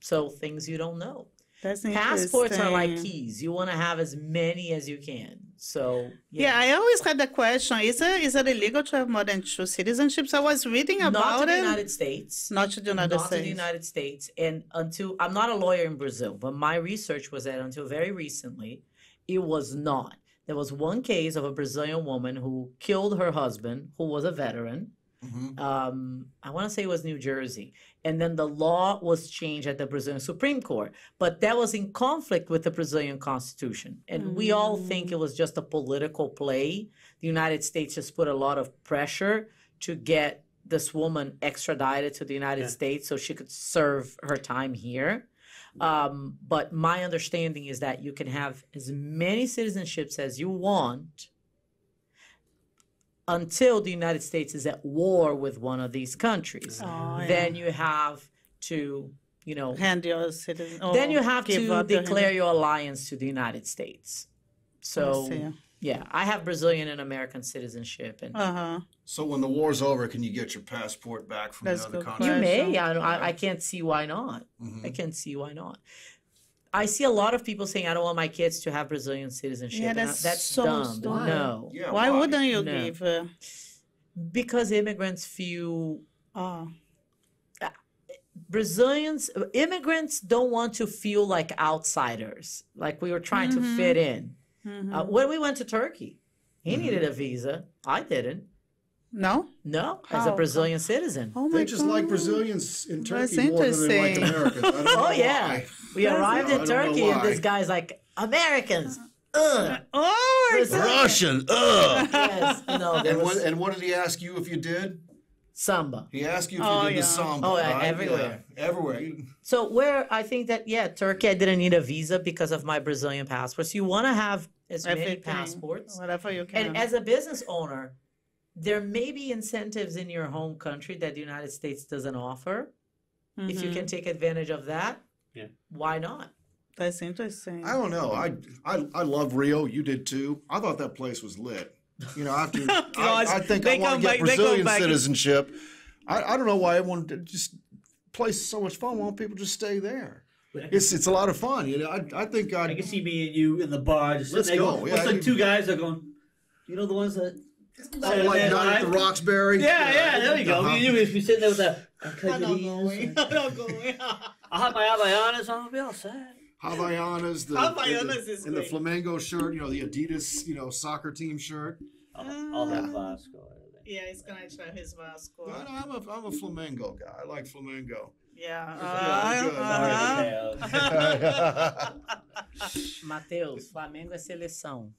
So things you don't know. That's passports are like keys. You want to have as many as you can. So yeah. yeah. I always had the question: Is it is it illegal to have more than two citizenships? I was reading about not to the United States, not to the United not States, to the United States, and until I'm not a lawyer in Brazil, but my research was that until very recently, it was not. There was one case of a Brazilian woman who killed her husband, who was a veteran. Mm-hmm. Um, I want to say it was New Jersey, and then the law was changed at the Brazilian Supreme Court. But that was in conflict with the Brazilian Constitution. And mm we all think it mm. was just a political play. The United States just put a lot of pressure to get this woman extradited to the United yeah. States so she could serve her time here. Um, but my understanding is that you can have as many citizenships as you want until the United States is at war with one of these countries. Oh, then yeah. you have to, you know, hand your citizen. Oh, then you have to declare your alliance to the United States. So I yeah, I have Brazilian and American citizenship, and uh-huh. so when the war's over, can you get your passport back from That's the other country? You may. I, I, can't see why not. Mm-hmm. I can't see why not. I see a lot of people saying, "I don't want my kids to have Brazilian citizenship." Yeah, that's, that's so dumb. Stupid. No. Yeah, why, why, wouldn't you no. give? Uh... Because immigrants feel. Oh. Uh, Brazilians, immigrants don't want to feel like outsiders, like we were trying mm-hmm. to fit in. Mm-hmm. Uh, when we went to Turkey, he mm-hmm. needed a visa. I didn't. No. No, as a oh, Brazilian citizen. Oh my They just God. like Brazilians in Turkey That's more than they like eh? Americans. oh yeah, why. we arrived eh? in Turkey and this guy's like Americans. Ugh. Oh, Brazilian. Russian. Ugh. yes. No. And, what, and what did he ask you if you did? Samba. He asked you if oh, you did yeah. the samba. Oh, right? everywhere. Yeah. Everywhere. So where I think that yeah, Turkey, I didn't need a visa because of my Brazilian passport. So you want to have as many passports, whatever you can. And as a business owner, there may be incentives in your home country that the United States doesn't offer. Mm-hmm. If you can mm-hmm. take advantage of that, yeah. why not? That's interesting. I don't know. I, I I love Rio. You did too. I thought that place was lit. You know, after oh, I, I, think they I want to get back, Brazilian citizenship. I, I don't know why everyone just place so much fun. Why don't people just stay there? It's it's a lot of fun. You know, I, I think I'd, I can see me and you in the bar. Just let's go. go. Yeah, What's like two guys are going. You know the ones that Oh, like Night at the Roxbury. Yeah, yeah, there we go. Uh-huh. You, if you sitting there with a... a I'm not going. I'm not going. I have my avianas on. I'll be all set. Havaianas, the, Havaianas the, is and the Flamengo shirt, you know, the Adidas, you know, soccer team shirt. Uh, i I'll have Vasco. Yeah, he's gonna show his Vasco. I'm a I'm a Flamengo guy. I like Flamengo. Yeah. Uh, uh, uh, Mateus, Flamengo é seleção.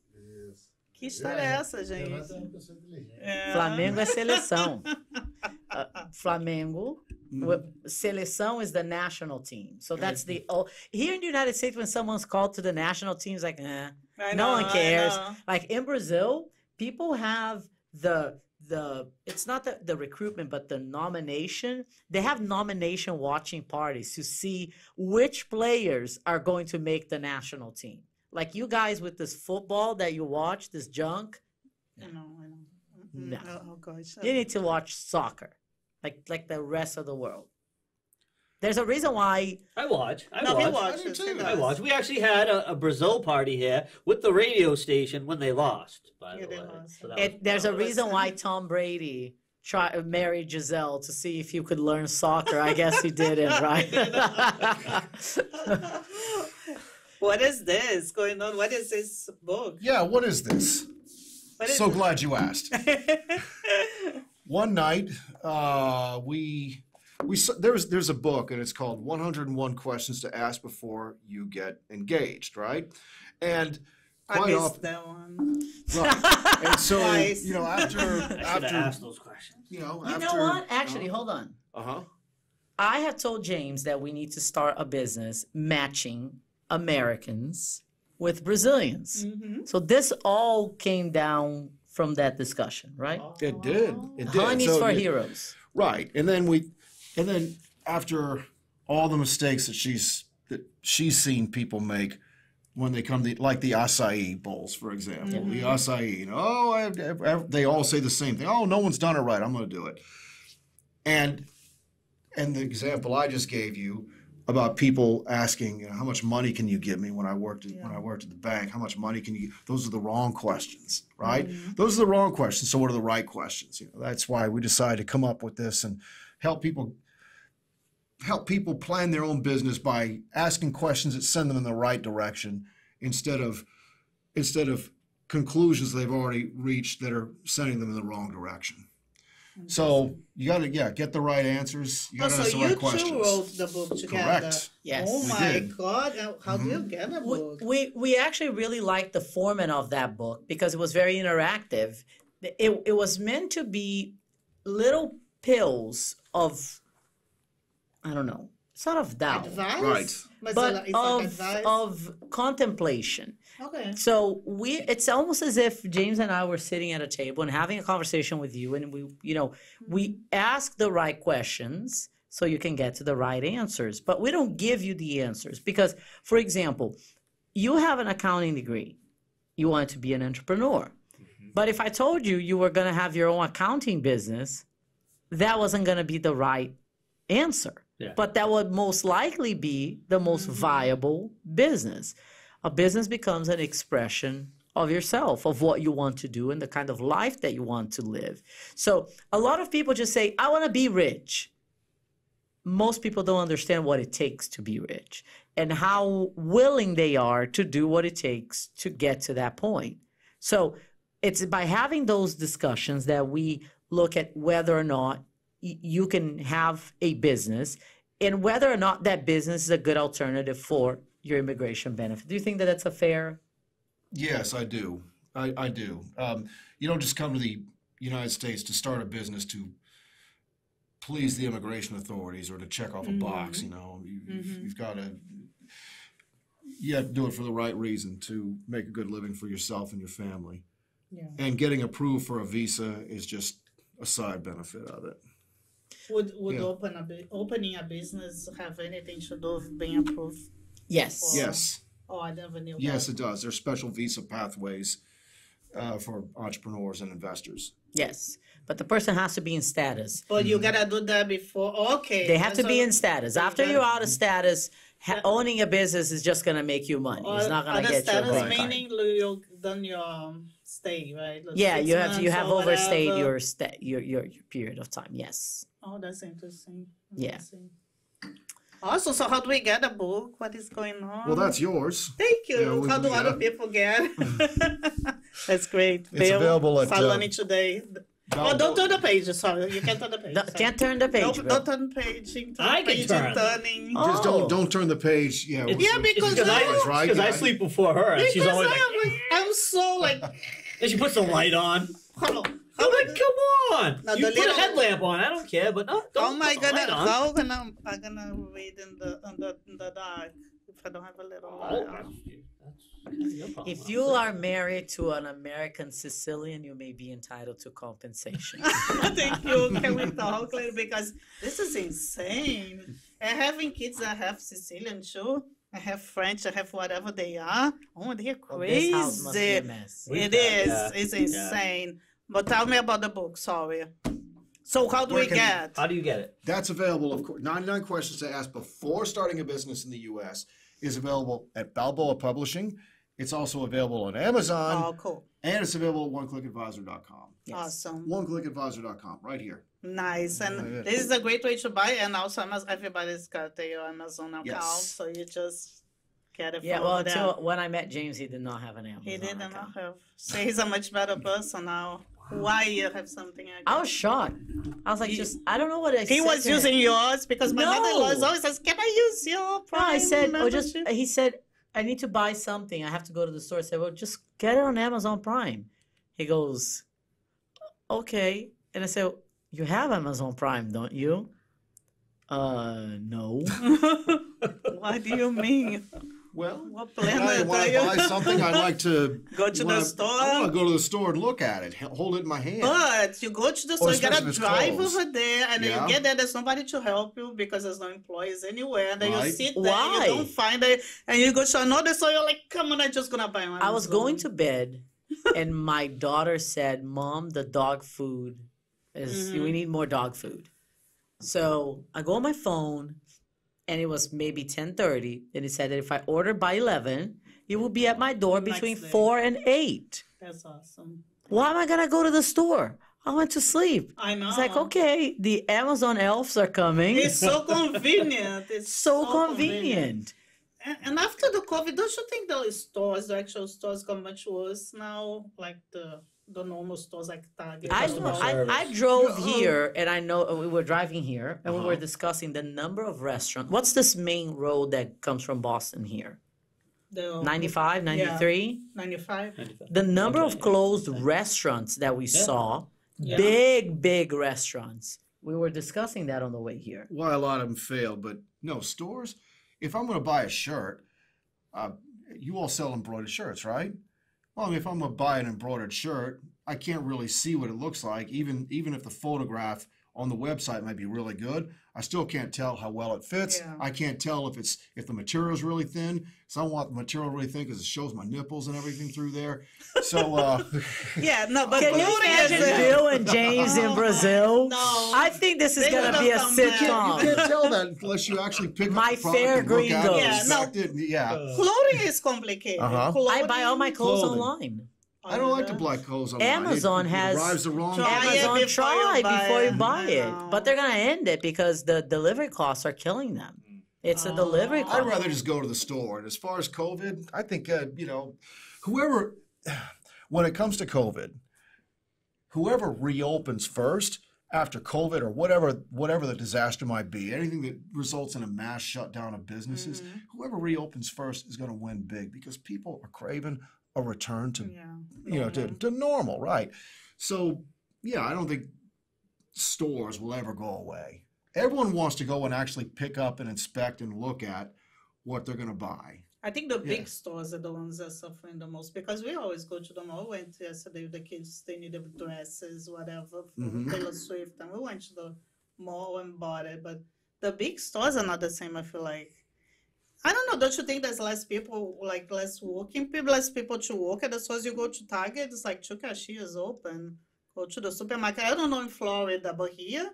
Que história é, é essa, gente? Um é. Flamengo é seleção. Uh, Flamengo. Uh, seleção is the national team. So that's the. Oh, here in the United States, when someone's called to the national team, it's like, eh, know, no one cares. Like in Brazil, people have the the it's not the, the recruitment but the nomination they have nomination watching parties to see which players are going to make the national team like you guys with this football that you watch, this junk. No, I know. No. Oh, gosh. You need to watch soccer, like like the rest of the world. There's a reason why. I watch. I no, watch. watch. I, too. I watch. We actually had a, a, Brazil party here with the radio station when they lost. By yeah, the way, so it, was, there's a reason why Tom Brady tried married Giselle to see if you could learn soccer. I guess he didn't, right? what is this going on? What is this book? Yeah, what is this? What is so this? glad you asked. One night, uh, we we there's there's a book and it's called 101 Questions to Ask Before You Get Engaged, right? And I missed often, that one. Right. And so nice. you know after after those questions. You know, you after, know what? Uh-huh. Actually, uh, hold on. Uh huh. I have told James that we need to start a business matching Americans with Brazilians. Mm-hmm. So this all came down from that discussion, right? Oh. It did. It did. Honeys so for it, heroes. Right. And then we and then after all the mistakes that she's that she's seen people make when they come to like the acai bowls, for example, mm-hmm. the acai. You know, oh, I, I, I, they all say the same thing. Oh, no one's done it right. I'm going to do it. And and the example I just gave you about people asking, you know, how much money can you give me when I worked at, yeah. when I worked at the bank? How much money can you? Those are the wrong questions, mm-hmm. right? Mm-hmm. Those are the wrong questions. So what are the right questions? You know, that's why we decided to come up with this and help people help people plan their own business by asking questions that send them in the right direction instead of instead of conclusions they've already reached that are sending them in the wrong direction. So you got to yeah get the right answers. You got to oh, ask so the right questions. you two wrote the book together. Correct. Yes. Oh my God! How mm-hmm. do you mm-hmm. get a book? We, we actually really liked the format of that book because it was very interactive. It it was meant to be little pills of I don't know sort of doubt, advice? right? But, but of like of contemplation. Okay. So we it's almost as if James and I were sitting at a table and having a conversation with you and we you know, we mm-hmm. ask the right questions so you can get to the right answers, but we don't give you the answers because for example, you have an accounting degree. You want to be an entrepreneur. Mm-hmm. But if I told you you were going to have your own accounting business, that wasn't going to be the right answer. Yeah. But that would most likely be the most mm-hmm. viable business a business becomes an expression of yourself, of what you want to do and the kind of life that you want to live. So a lot of people just say, I want to be rich. Most people don't understand what it takes to be rich and how willing they are to do what it takes to get to that point. So it's by having those discussions that we look at whether or not you can have a business and whether or not that business is a good alternative for your immigration benefit. Do you think that that's a fair? Yes, I do. I, I do. Um, you don't just come to the United States to start a business to please the immigration authorities or to check off a mm-hmm. box. You know, you, have mm-hmm. got to you have to do it for the right reason to make a good living for yourself and your family. Yeah. And getting approved for a visa is just a side benefit of it. Would would yeah. open a, opening a business have anything to do with being approved Yes. Or- Yes, Oh, I never knew that. yes, it does. There's special visa pathways uh, for entrepreneurs and investors. Yes. But the person has to be in status. But you gotta do that before, oh, okay. They have to be in status. After you're out of status, ha- owning a business is just gonna make you money. It's not gonna get you a green card. Meaning you done your um, stay, right? Like Yeah, you have you have overstayed whatever. your stay your your your period of time. Yes. Oh, that's interesting. Yeah. Interesting. Also, so how do we get a book? What is going on? Well, that's yours. Thank you. Yeah, how do other people get? that's great. It's Bill, um available at Salani uh, today. oh, don't turn the page. Sorry, you can't turn the page. Sorry. Can't turn the page. Don't, don't turn the page. Turn I can page turn. Turning. Oh. Just don't oh. don't turn the page. Yeah. Yeah, because because I, right, yeah. I sleep before her, and because she's always I'm like, like I'm so like. and she puts the light on. Hello. I'm like, come on! No, you put a headlamp on. I don't care, but no. Don't, oh my God! I'm going I? I'm gonna read in the in the, in the dark if I don't have a little oh, light on. If you are married to an American Sicilian, you may be entitled to compensation. Thank you. Can we talk later? Because this is insane. And having kids I have Sicilian too. I have French, I have whatever they are. Oh, they're oh, crazy. it is. It's insane. Yeah. But tell me about the book. Sorry. So how do Where we get? How do you get it? That's available, of course. 99 Questions to Ask Before Starting a Business in the U.S. is available at Balboa Publishing. It's also available on Amazon, Oh, cool. and it's available at oneclickadvisor.com. Awesome. Oneclickadvisor.com, right here. Nice. And this is a great way to buy. And also, everybody's got their Amazon account. Yes. So you just get it Yeah, from well, until when I met James, he did not have an Amazon. He did account. not have. So he's a much better person now why you have something I was shocked. I was like, just I don't know what I. He was using yours because my no. mother-in-law always says, "Can I use your?" Prime no, I said, "Oh, just." He said, "I need to buy something. I have to go to the store." I said, "Well, just get it on Amazon Prime." He goes, "Okay," and I said, "You have Amazon Prime, don't you?" Uh, no. what do you mean? Well, what plan I want to buy something. I like to go to the store. I want to go to the store and look at it, hold it in my hand. But you go to the store, you gotta drive over there, and yeah. then you get there. There's nobody to help you because there's no employees anywhere. And then right. you sit there, Why? you don't find it, and you go to another store. You're like, come on, I'm just gonna buy one. I was going to bed, and my daughter said, "Mom, the dog food is. Mm-hmm. We need more dog food." So I go on my phone and it was maybe 10.30 and he said that if i order by 11 it will be at my door between 4 and 8 that's awesome why am i going to go to the store I went to sleep. I know. It's like, okay, the Amazon elves are coming. It's so convenient. It's so, so convenient. convenient. And, and after the COVID, don't you think the stores, the actual stores, got much worse now? Like the don't know like target. I, I, I drove um, here and I know uh, we were driving here and uh-huh. we were uh-huh. discussing the number of restaurants. What's this main road that comes from Boston here? The, um, 95, 93? Yeah, 95. 95. The number 95, of closed restaurants that we yeah. saw, big, big restaurants. We were discussing that on the way here. Well, a lot of them fail, but no, stores, if I'm going to buy a shirt, uh, you all sell embroidered shirts, right? Well, if I'm gonna buy an embroidered shirt, I can't really see what it looks like, even even if the photograph on the website might be really good. I still can't tell how well it fits. Yeah. I can't tell if it's if the material is really thin. So I want the material really thin because it shows my nipples and everything through there. So uh, yeah, no, but can you imagine Bill and James oh, in Brazil? No, I think this is gonna be a sitcom. You can't tell that unless you actually pick my up fair green. Yeah, no, it, yeah. Clothing is complicated. Uh-huh. I buy all my clothes Clothing. online. I don't like the black holes. Online. Amazon it, has drives the wrong. Amazon try before you buy it, it. but they're going to end it because the delivery costs are killing them. It's oh. a delivery. Cost. I'd rather just go to the store. And as far as COVID, I think uh, you know, whoever, when it comes to COVID, whoever reopens first after COVID or whatever whatever the disaster might be, anything that results in a mass shutdown of businesses, mm-hmm. whoever reopens first is going to win big because people are craving a return to yeah. you know to, to normal, right? So yeah, I don't think stores will ever go away. Everyone wants to go and actually pick up and inspect and look at what they're going to buy. I think the big stores are the ones that are suffering the most because we always go to them. I went yesterday with the kids; they needed dresses, whatever, mm-hmm. Taylor Swift, and we went to the mall and bought it. But the big stores are not the same. I feel like I don't know. Don't you think there's less people, like less walking, people, less people to walk? And the stores? as you go to Target, it's like two cashiers open. Go to the supermarket. I don't know in Florida, but here,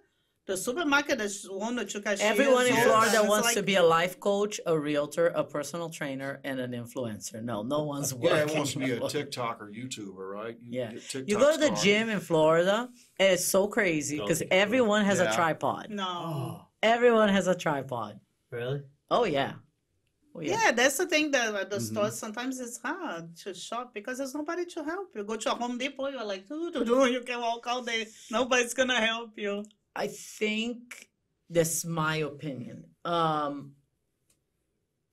the supermarket is one or two cashiers. Everyone in Florida wants like... to be a life coach, a realtor, a personal trainer, and an influencer. No, no one's working. Yeah, it wants to be a TikToker, YouTuber, right? You yeah. You go to the gym in Florida, and it's so crazy because everyone has yeah. a tripod. No. Oh. Everyone has a tripod. Really? Oh, yeah. Oh, yeah. yeah. that's the thing. that the mm-hmm. stores sometimes it's hard to shop because there's nobody to help you. Go to a Home Depot, you're like, do do do, you can walk all day. Nobody's gonna help you. I think that's my opinion. Um,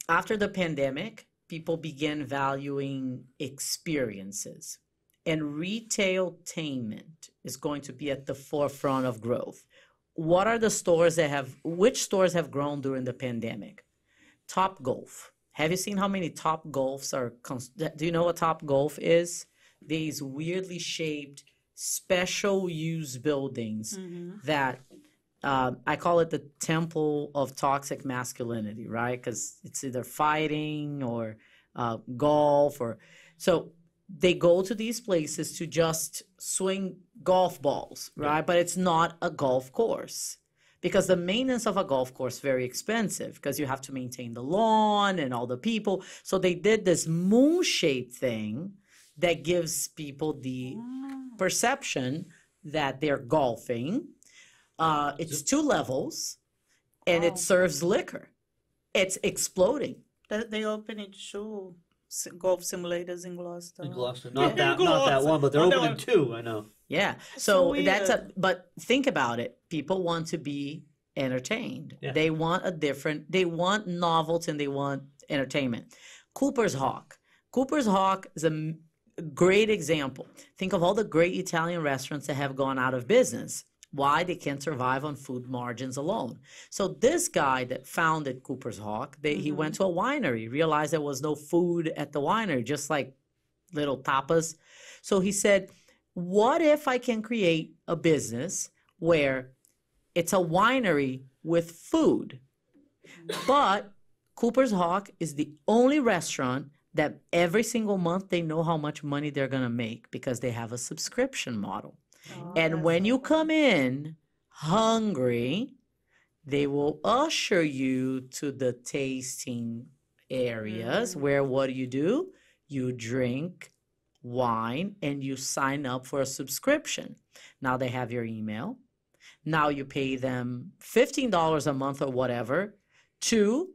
after the pandemic, people began valuing experiences, and retailtainment is going to be at the forefront of growth. What are the stores that have? Which stores have grown during the pandemic? Top Golf. Have you seen how many Top Golfs are? Do you know what Top Golf is? These weirdly shaped special use buildings mm-hmm. that uh, I call it the temple of toxic masculinity, right? Because it's either fighting or uh, golf or so they go to these places to just swing golf balls, right? Yeah. But it's not a golf course because the maintenance of a golf course very expensive because you have to maintain the lawn and all the people. So they did this moon shaped thing that gives people the wow. Ah. perception that they're golfing. Uh, it's two levels, and it serves liquor. It's exploding. They open it show golf simulators in Gloucester. In Gloucester, not that, Gloucester. not that one, but they're not opening two. I know. Yeah, so, that's a. But think about it. People want to be entertained. Yeah. They want a different. They want novelty and they want entertainment. Cooper's Hawk. Cooper's Hawk is a great example. Think of all the great Italian restaurants that have gone out of business why they can't survive on food margins alone. So this guy that founded Cooper's Hawk, they, mm-hmm. he went to a winery, realized there was no food at the winery, just like little tapas. So he said, "What if I can create a business where it's a winery with food?" But Cooper's Hawk is the only restaurant that every single month they know how much money they're going to make because they have a subscription model and oh, when you come in hungry, they will usher you to the tasting areas mm-hmm. where what do you do? You drink wine and you sign up for a subscription. Now they have your email. Now you pay them $15 a month or whatever to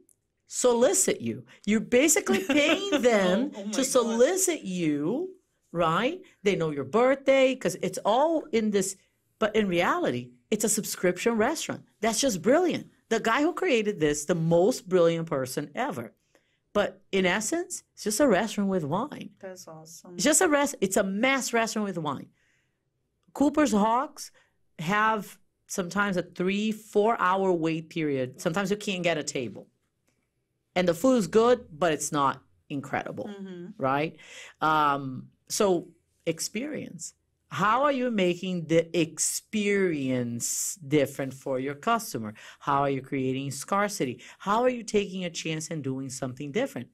solicit you. You're basically paying them oh, oh to solicit God. you right? They know your birthday because it's all in this. But in reality, it's a subscription restaurant. That's just brilliant. The guy who created this, the most brilliant person ever. But in essence, it's just a restaurant with wine. That's awesome. It's just a rest. It's a mass restaurant with wine. Cooper's Hawks have sometimes a three, four hour wait period. Sometimes you can't get a table. And the food is good, but it's not incredible, mm-hmm. right? Um, so, experience. How are you making the experience different for your customer? How are you creating scarcity? How are you taking a chance and doing something different?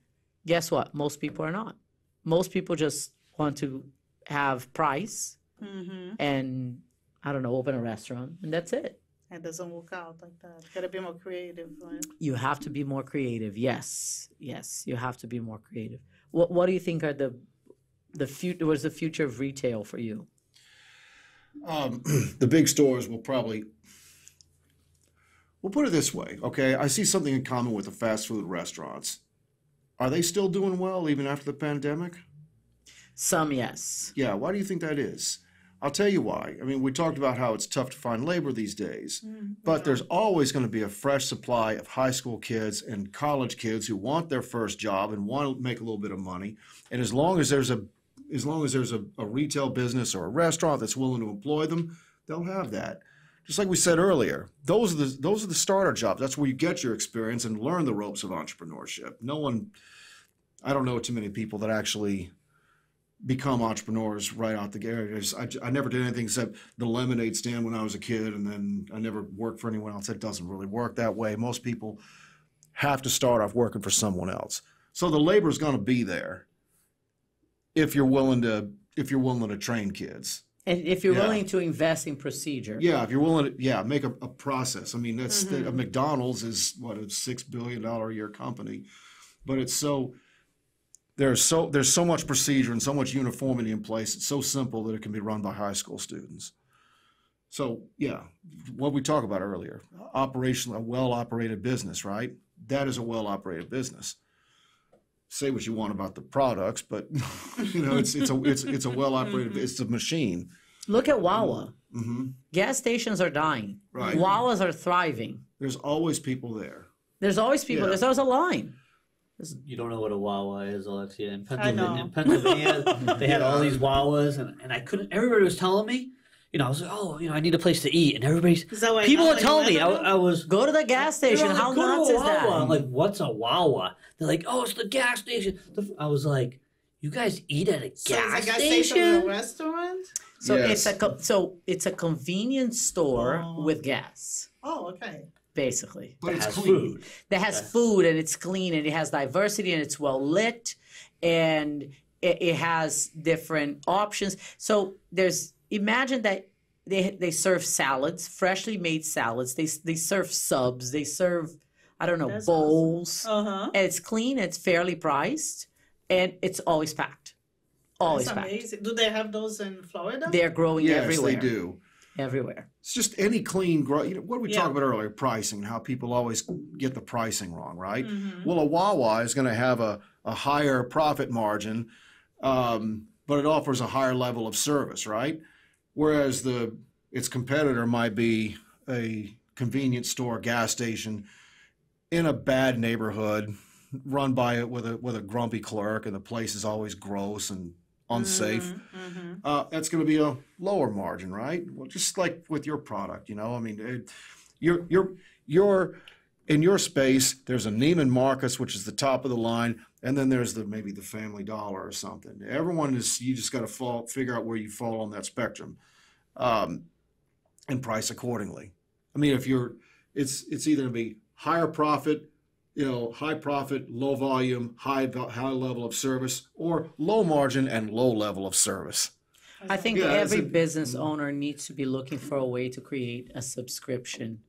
Guess what? Most people are not. Most people just want to have price mm-hmm. and I don't know, open a restaurant and that's it. It doesn't work out like that. You gotta be more creative. Right? You have to be more creative. Yes, yes, you have to be more creative. What What do you think are the the future was the future of retail for you? Um, the big stores will probably. We'll put it this way, okay? I see something in common with the fast food restaurants. Are they still doing well even after the pandemic? Some, yes. Yeah, why do you think that is? I'll tell you why. I mean, we talked about how it's tough to find labor these days, mm-hmm. but there's always going to be a fresh supply of high school kids and college kids who want their first job and want to make a little bit of money. And as long as there's a as long as there's a, a retail business or a restaurant that's willing to employ them, they'll have that. Just like we said earlier, those are the those are the starter jobs. That's where you get your experience and learn the ropes of entrepreneurship. No one, I don't know too many people that actually become entrepreneurs right out the gate. I, I, never did anything except the lemonade stand when I was a kid, and then I never worked for anyone else. It doesn't really work that way. Most people have to start off working for someone else. So the labor is going to be there if you're willing to if you're willing to train kids. And if you're yeah. willing to invest in procedure. Yeah, if you're willing to, yeah, make a, a process. I mean, that's mm-hmm. the, McDonald's is what a six billion dollar a year company, but it's so there's so there's so much procedure and so much uniformity in place. It's so simple that it can be run by high school students. So yeah, what we talked about earlier, operational, a well operated business, right? That is a well operated business say what you want about the products, but you know, it's it's a it's it's a well operated mm-hmm. it's a machine. Look at Wawa. Mm-hmm. Gas stations are dying. Right. Wawas are thriving. There's always people there. There's always people. Yeah. There's always a line. You don't know what a Wawa is, Alexia. In Pennsylvania, in Pennsylvania they had all these Wawas, and, and I couldn't. Everybody was telling me, you know, I was like, oh, you know, I need a place to eat, and everybody's people would tell me I, I, was go to the gas station. Like, How nuts is that? I'm like, what's a Wawa? They're like, oh, it's the gas station. I was like, you guys eat at a gas gas station? station restaurant. So yes. it's a so it's a convenience store oh. with gas. Oh, okay basically. But that it's has clean. food. That has food and it's clean and it has diversity and it's well lit and it, it, has different options. So there's imagine that they they serve salads, freshly made salads. They they serve subs. They serve I don't know That's bowls. Awesome. Uh-huh. And it's clean. It's fairly priced, and it's always packed. Always That's packed. amazing. Do they have those in Florida? They're growing yes, everywhere. Yes, they do. Everywhere. It's just any clean grow. You know what we yeah. talked about earlier, pricing. How people always get the pricing wrong, right? Mm-hmm. Well, a Wawa is going to have a a higher profit margin. Um, but it offers a higher level of service, right? Whereas the its competitor might be a convenience store, gas station in a bad neighborhood run by it with a with a grumpy clerk and the place is always gross and unsafe. Mm-hmm, mm-hmm. Uh, that's going to be a lower margin, right? Well, just like with your product, you know, I mean, it, your your your in your space, there's a Neiman Marcus, which is the top of the line, and then there's the maybe the Family Dollar or something. Everyone is you just got to fall figure out where you fall on that spectrum, um, and price accordingly. I mean, if you're, it's it's either going to be higher profit, you know, high profit, low volume, high high level of service, or low margin and low level of service. I think yeah, every a, business owner needs to be looking for a way to create a subscription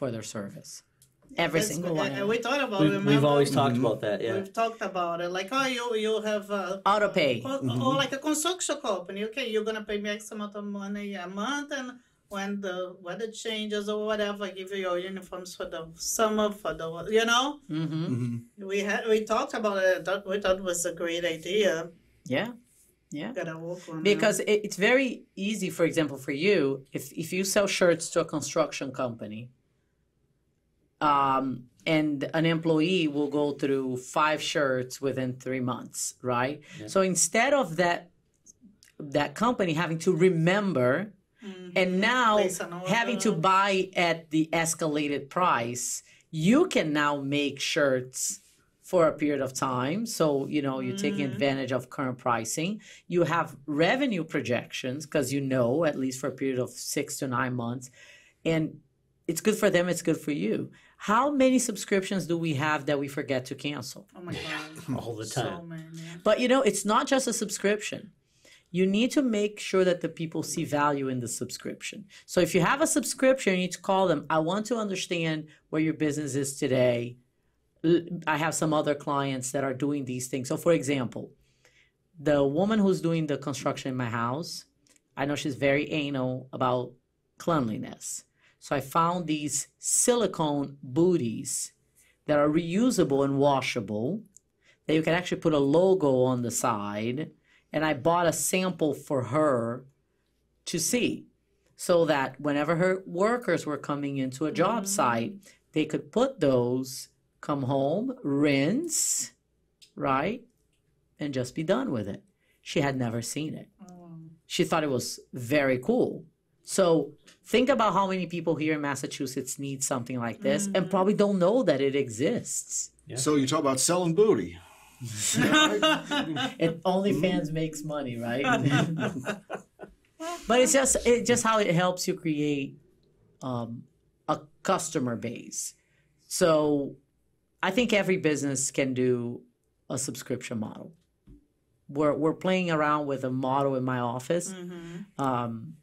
for their service. Every That's single one. And we about we've, it. We've always talked mm-hmm. about that. Yeah, we've talked about it. Like, oh, you you have uh, auto pay, or, oh, mm-hmm. or, like a construction company. Okay, you're gonna pay me X amount of money a month, and when the weather changes or whatever, I give you your uniforms for the summer, for the you know. Mm-hmm. mm-hmm. We had we talked about it. That we thought was a great idea. Yeah. Yeah. Because it, it's very easy, for example, for you, if, if you sell shirts to a construction company, um, and an employee will go through five shirts within three months, right? Yeah. So instead of that that company having to remember mm-hmm. and now having to buy at the escalated price, you can now make shirts for a period of time. So, you know, you're mm-hmm. taking advantage of current pricing. You have revenue projections because you know, at least for a period of six to nine months. And it's good for them, it's good for you. How many subscriptions do we have that we forget to cancel? Oh my God. All the time. So many. But you know, it's not just a subscription. You need to make sure that the people see value in the subscription. So if you have a subscription, you need to call them. I want to understand where your business is today. I have some other clients that are doing these things. So, for example, the woman who's doing the construction in my house, I know she's very anal about cleanliness. So I found these silicone booties that are reusable and washable that you can actually put a logo on the side. And I bought a sample for her to see so that whenever her workers were coming into a job mm-hmm. site, they could put those, come home, rinse, right? And just be done with it. She had never seen it. Mm. She thought it was very cool. So think about how many people here in Massachusetts need something like this mm-hmm. and mm. probably don't know that it exists. Yeah. So you talk about selling booty. and OnlyFans mm-hmm. makes money, right? but it's just it's just how it helps you create um, a customer base. So I think every business can do a subscription model. We're we're playing around with a model in my office. Mm-hmm. Um,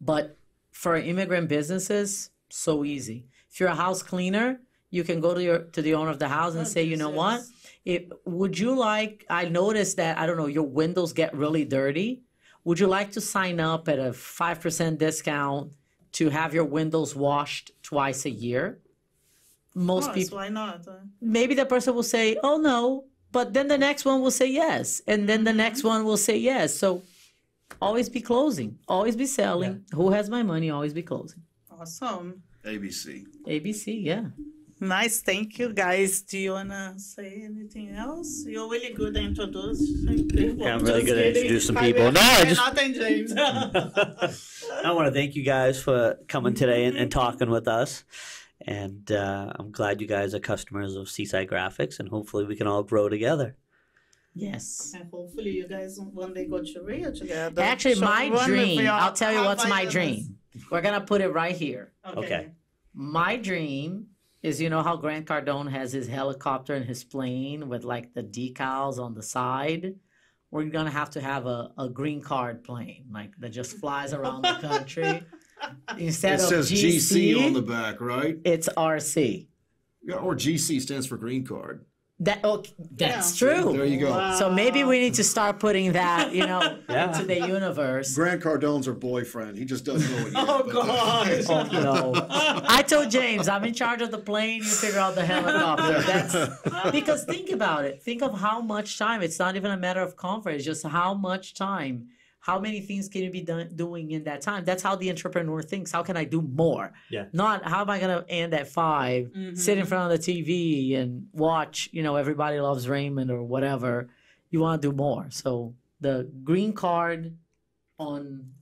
but for immigrant businesses, so easy. If you're a house cleaner, you can go to your to the owner of the house and oh, say, Jesus. you know what? It, would you like? I noticed that I don't know your windows get really dirty. Would you like to sign up at a five percent discount to have your windows washed twice a year? Most course, people. Why not? Maybe the person will say, "Oh no," but then the next one will say yes, and then the next mm-hmm. one will say yes. So always be closing, always be selling. Yeah. Who has my money? Always be closing. Awesome. ABC. ABC, yeah. Nice, thank you guys. Do you wanna say anything else? You're really good at introducing people. Yeah, I'm really good at introducing people. No, I just nothing, James. I want to thank you guys for coming today and, and talking with us. And uh, I'm glad you guys are customers of Seaside Graphics, and hopefully we can all grow together. Yes. And hopefully you guys one day go to Rio together. Actually, so my dream, I'll tell you what's my dream. We're going to put it right here. Okay. okay. My dream is you know how Grant Cardone has his helicopter and his plane with like the decals on the side? We're going to have to have a, a green card plane, like that just flies around the country. Instead it says GC, GC on the back, right? It's RC. Yeah, or GC stands for green card. That oh, that's yeah. true. There you go. Wow. So maybe we need to start putting that, you know, yeah. into the universe. Grant Cardone's her boyfriend. He just doesn't know it. oh God! oh no! I told James I'm in charge of the plane. You figure out the helicopter. That's because think about it. Think of how much time. It's not even a matter of comfort. It's just how much time how many things can you be done, doing in that time? That's how the entrepreneur thinks. How can I do more? Yeah. Not how am I going to end at 5 mm-hmm. sit in front of the TV and watch, you know, everybody loves Raymond or whatever. You want to do more. So the green card on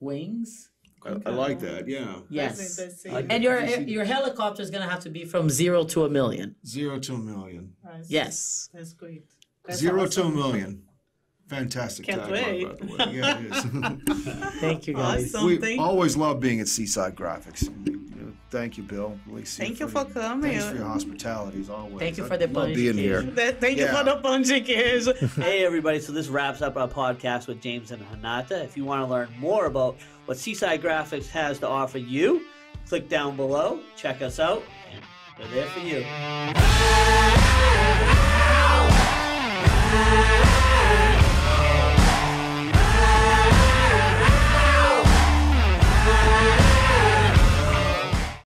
wings. I, I like that. Yeah. Yes. And your your helicopter is going to have to be from zero to a million. Zero to a million. Yes. That's great. That's zero awesome. to a million. Fantastic Can't tagline, by the way. Yeah, it is. Thank you, guys. Awesome. We Thank always love being at Seaside Graphics. Thank you, Bill. Lisa, Thank you for, for coming. Thanks for your hospitality as always. Thank you for I the love being here. thank yeah. you for the kiss. hey, everybody. So this wraps up our podcast with James and Hanata. If you want to learn more about what Seaside Graphics has to offer you, click down below, check us out, we're there for you.